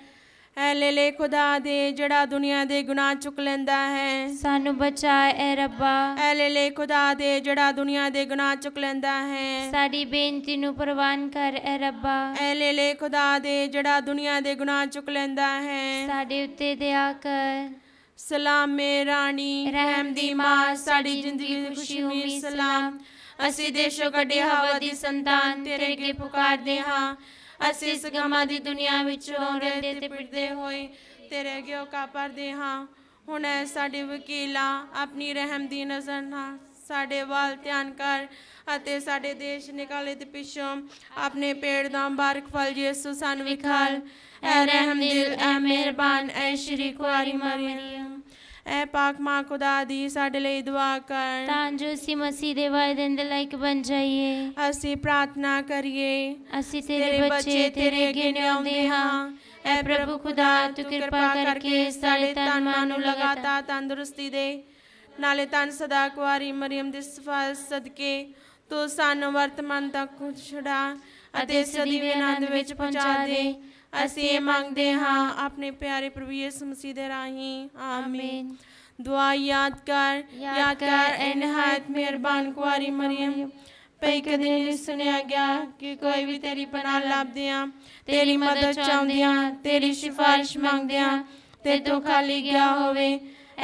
ਐ ਖੁਦਾ ਦੇ ਜਿਹੜਾ ਦੁਨੀਆ ਦੇ ਗੁਨਾਹ ਚੁੱਕ ਲੈਂਦਾ ਹੈ ਸਾਨੂੰ ਬਚਾ ਐ ਰੱਬਾ ਐ ਖੁਦਾ ਦੇ ਜਿਹੜਾ ਦੁਨੀਆ ਦੇ ਗੁਨਾਹ ਚੁੱਕ ਲੈਂਦਾ ਹੈ ਸਾਡੀ ਬੇਨਤੀ ਨੂੰ ਪ੍ਰਵਾਨ ਕਰ ਐ ਰੱਬਾ ਐ ਖੁਦਾ ਦੇ ਜਿਹੜਾ ਦੁਨੀਆ ਦੇ ਗੁਨਾਹ ਚੁੱਕ ਲੈਂਦਾ ਹੈ ਸਾਡੇ ਉੱਤੇ ਦਇਆ ਕਰ ਸਲਾਮ ਮੇ ਰਾਣੀ ਰਹਿਮ ਦੀ ਮਾਂ ਸਾਡੀ ਜ਼ਿੰਦਗੀ ਦੀ ਖੁਸ਼ੀ ਉਮੀਦ ਸਲਾਮ ਅਸੀਂ ਦੇਸ਼ੋ ਕੱਢੇ ਹਵਾ ਦੀ ਸੰਤਾਨ ਤੇਰੇ ਕੇ ਪੁਕਾਰਦੇ ਹਾਂ ਅਸੀਂ ਇਸ ਗਮਾਂ ਦੀ ਦੁਨੀਆ ਵਿੱਚੋਂ ਰਹਿਦੇ ਤੇ ਪਿੜਦੇ ਹੋਏ ਤੇਰੇ ਅੱਗੇ ਕਾ ਪਰਦੇ ਹਾਂ ਹੁਣ ਐ ਸਾਡੇ ਵਕੀਲਾ ਆਪਣੀ ਰਹਿਮ ਦੀ ਨਜ਼ਰ ਨਾਲ ਸਾਡੇ ਵਾਲ ਧਿਆਨ ਕਰ ਅਤੇ ਸਾਡੇ ਦੇਸ਼ ਨਿਕਾਲੇ ਤੇ ਪਿੱਛੋਂ ਆਪਣੇ ਪੇੜ ਦਾ ਮਬਾਰਕ ਫਲ ਯਿਸੂ ਸਾਨੂੰ ਵਿਖਾਲ ਐ ਰਹਿਮਦਿਲ ਐ ਮਿਹਰਬਾਨ ਐ ਸ਼੍ਰੀ ਕੁਆਰੀ ਮਰੀਮ ਐ ਪਾਕ ਮਾਂ ਖੁਦਾ ਦੀ ਸਾਡੇ ਲਈ ਦੁਆ ਕਰ ਤਾਂ ਜੋ ਅਸੀਂ ਮਸੀਹ ਦੇ ਵਾਅਦੇ ਦੇ ਲਾਇਕ ਬਣ ਜਾਈਏ ਅਸੀਂ ਪ੍ਰਾਰਥਨਾ ਕਰੀਏ ਅਸੀਂ ਤੇਰੇ ਬੱਚੇ ਤੇਰੇ ਅੱਗੇ ਆਉਂਦੇ ਹਾਂ ਐ ਪ੍ਰਭੂ ਖੁਦਾ ਤੂੰ ਕਿਰਪਾ ਕਰਕੇ ਸਾਡੇ ਤਨ ਮਨ ਨੂੰ ਲਗਾਤਾਰ ਤੰਦਰੁਸਤੀ ਦੇ ਨਾਲੇ ਤਨ ਸਦਾ ਕੁਆਰੀ ਮਰੀਮ ਦੀ ਸਫਾਲ ਸਦਕੇ ਤੂੰ ਸਾਨੂੰ ਵਰਤਮਾਨ ਤੱਕ ਛੁਡਾ ਅਤੇ ਸਦੀਵੇਂ ਆਨੰਦ ਵਿੱਚ ਪਹੁੰਚਾ ਦੇ ਅਸੀਂ ਮੰਗਦੇ ਹਾਂ ਆਪਣੇ ਪਿਆਰੇ ਪ੍ਰਭੂ ਯਿਸੂ ਮਸੀਹ ਦੇ ਰਾਹੀਂ ਆਮੀਨ ਦੁਆ ਯਾਦ ਕਰ ਯਾਦ ਕਰ ਇਨਹਾਇਤ ਮਿਹਰਬਾਨ ਕੁਆਰੀ ਮਰੀਮ ਪਈ ਕਦੇ ਨਹੀਂ ਸੁਣਿਆ ਗਿਆ ਕਿ ਕੋਈ ਵੀ ਤੇਰੀ ਪਨਾਹ ਲੱਭਦੇ ਆ ਤੇਰੀ ਮਦਦ ਚਾਹੁੰਦੇ ਆ ਤੇਰੀ ਸਿਫਾਰਿਸ਼ ਮੰਗਦੇ ਆ ਤੇ ਤੂੰ ਖਾਲੀ ਗਿਆ ਹੋਵੇ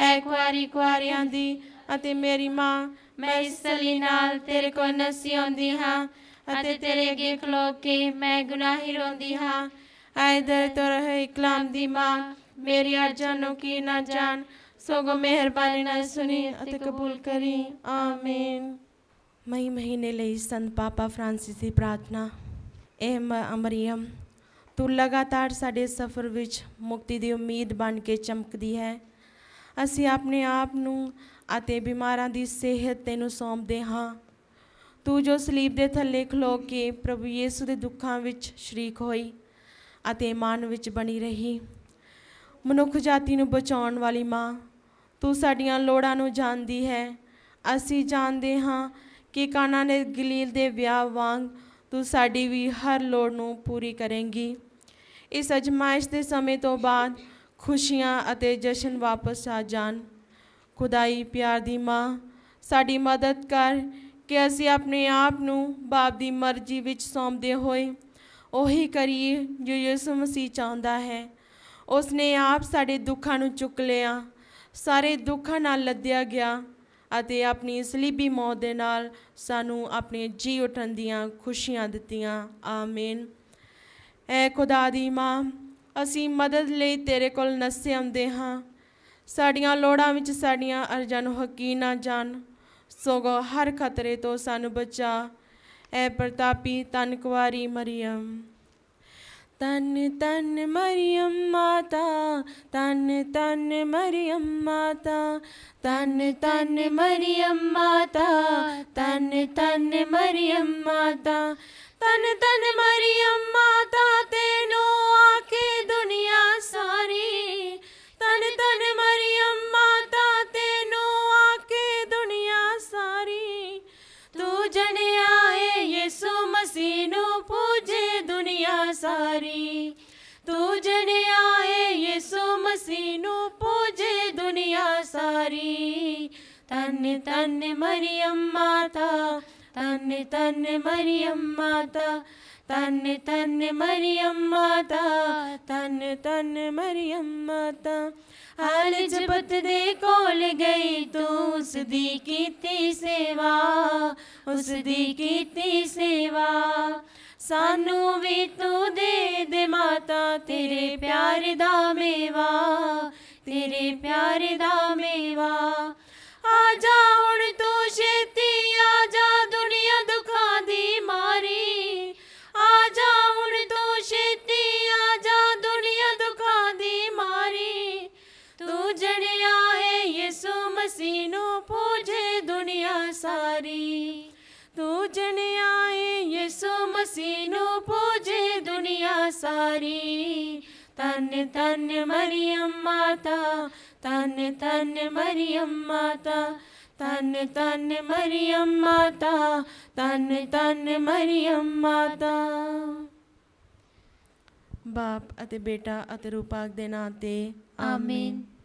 ਐ ਕੁਆਰੀ ਕੁਆਰੀਆਂ ਦੀ ਅਤੇ ਮੇਰੀ ਮਾਂ ਮੈਂ ਇਸ ਲਈ ਨਾਲ ਤੇਰੇ ਕੋਲ ਨਸੀ ਆਉਂਦੀ ਹਾਂ ਅਤੇ ਤੇਰੇ ਅੱਗੇ ਖਲੋ ਕੇ ਮੈਂ ਗੁਨਾਹੀ ਰੋਂਦੀ ਹਾਂ ਆਇਦਰ ਤੋ ਹੈ ਇਕਲਾਮ ਦੀ ਮਾਂ ਮੇਰੀ ਅਰਜ਼ਾਂ ਨੂੰ ਕੀ ਨਾ ਜਾਣ ਸੋਗੋ ਮਿਹਰਬਾਨੀ ਨਾਲ ਸੁਣੀ ਅਤੇ ਕਬੂਲ ਕਰੀ ਆਮੀਨ ਮਈ ਮਹੀਨੇ ਲਈ ਸੰਤ ਪਾਪਾ ਫ੍ਰਾਂਸਿਸ ਦੀ ਪ੍ਰਾਰਥਨਾ ਇਹ ਮਰੀਮ ਤੂੰ ਲਗਾਤਾਰ ਸਾਡੇ ਸਫ਼ਰ ਵਿੱਚ ਮੁਕਤੀ ਦੀ ਉਮੀਦ ਬਣ ਕੇ ਚਮਕਦੀ ਹੈ ਅਸੀਂ ਆਪਣੇ ਆਪ ਨੂੰ ਅਤੇ ਬਿਮਾਰਾਂ ਦੀ ਸਿਹਤ ਤੈਨੂੰ ਸੌਂਪਦੇ ਹਾਂ ਤੂੰ ਜੋ ਸਲੀਬ ਦੇ ਥੱਲੇ ਖਲੋ ਕੇ ਪ੍ਰਭੂ ਯੀਸੂ ਦੇ ਦੁੱਖਾਂ ਵਿੱਚ ਸ਼ਰੀਕ ਹੋਈ ਅਤੇ ਮਾਨ ਵਿੱਚ ਬਣੀ ਰਹੀ ਮਨੁੱਖ ਜਾਤੀ ਨੂੰ ਬਚਾਉਣ ਵਾਲੀ ਮਾਂ ਤੂੰ ਸਾਡੀਆਂ ਲੋੜਾਂ ਨੂੰ ਜਾਣਦੀ ਹੈ ਅਸੀਂ ਜਾਣਦੇ ਹਾਂ ਕਿ ਕਾਨਾ ਨੇ ਗਲੀਲ ਦੇ ਵਿਆਹ ਵਾਂਗ ਤੂੰ ਸਾਡੀ ਵੀ ਹਰ ਲੋੜ ਨੂੰ ਪੂਰੀ ਕਰੇਂਗੀ ਇਸ ਅਜਮਾਇਸ਼ ਦੇ ਸਮੇਂ ਤੋਂ ਬਾਅਦ ਖੁਸ਼ੀਆਂ ਅਤੇ ਜਸ਼ਨ ਵਾਪਸ ਆ ਜਾਣ ਖੁਦਾਈ ਪਿਆਰ ਦੀ ਮਾਂ ਸਾਡੀ ਮਦਦ ਕਰ ਕਿ ਅਸੀਂ ਆਪਣੇ ਆਪ ਨੂੰ ਬਾਪ ਦੀ ਮਰਜ਼ੀ ਵਿੱਚ ਸੌਂਪਦੇ ਹੋਏ ਉਹੀ ਕਰੀਏ ਜੋ ਯਿਸੂ ਮਸੀਹ ਚਾਹੁੰਦਾ ਹੈ ਉਸ ਨੇ ਆਪ ਸਾਡੇ ਦੁੱਖਾਂ ਨੂੰ ਚੁੱਕ ਲਿਆ ਸਾਰੇ ਦੁੱਖਾਂ ਨਾਲ ਲੱਦਿਆ ਗਿਆ ਅਤੇ ਆਪਣੀ ਸਲੀਬੀ ਮੌਤ ਦੇ ਨਾਲ ਸਾਨੂੰ ਆਪਣੇ ਜੀ ਉਠਣ ਦੀਆਂ ਖੁਸ਼ੀਆਂ ਦਿੱਤੀਆਂ ਆਮੀਨ ਐ ਖੁਦਾ ਦੀ ਮਾਂ ਅਸੀਂ ਮਦਦ ਲਈ ਤੇਰੇ ਕੋਲ ਨਸੇ ਆਉਂਦੇ ਹਾਂ ਸਾਡੀਆਂ ਲੋੜਾਂ ਵਿੱਚ ਸਾਡੀਆਂ ਅਰਜ਼ਾਂ ਨੂੰ ਹਕੀ ਨਾ ਜਾਣ ਸੋਗੋ ਹਰ ਖਤਰੇ ਤੋਂ ਸਾਨੂੰ ਬਚਾ ए प्रतापी तन कुरी मरियम तन तन मरियम माता तन तन मरियम माता तन तन मरियम माता तन तन मरियम माता तन तन मरियम माता तेनो आके दुनिया सारी तन तन मरियम माता दुनिया सारी तू जड़िया है ये सो मसीनू पूजे दुनिया सारी तन तन मरियम माता तन तन मरियम माता तन तन मरियम माता तन तन मरियम माता हाल जबत दे कोल गई तू उस दी की सेवा उस दी की सेवा ਸਾਨੂੰ ਵੀ ਤੂੰ ਦੇ ਦੇ ਮਾਤਾ ਤੇਰੇ ਪਿਆਰ ਦਾ ਮੇਵਾ ਤੇਰੇ ਪਿਆਰ ਦਾ ਮੇਵਾ ਆ ਜਾ ਹੁਣ ਤੂੰ ਛੇਤੀ ਮਸੀਹ ਨੂੰ ਪੂਜੇ ਦੁਨੀਆ ਸਾਰੀ ਤਨ ਤਨ ਮਰੀਮ ਮਾਤਾ ਤਨ ਤਨ ਮਰੀਮ ਮਾਤਾ ਤਨ ਤਨ ਮਰੀਮ ਮਾਤਾ ਤਨ ਤਨ ਮਰੀਮ ਮਾਤਾ ਬਾਪ ਅਤੇ ਬੇਟਾ ਅਤੇ ਰੂਪਾਕ ਦੇ ਨਾਂ ਤੇ ਆਮੀਨ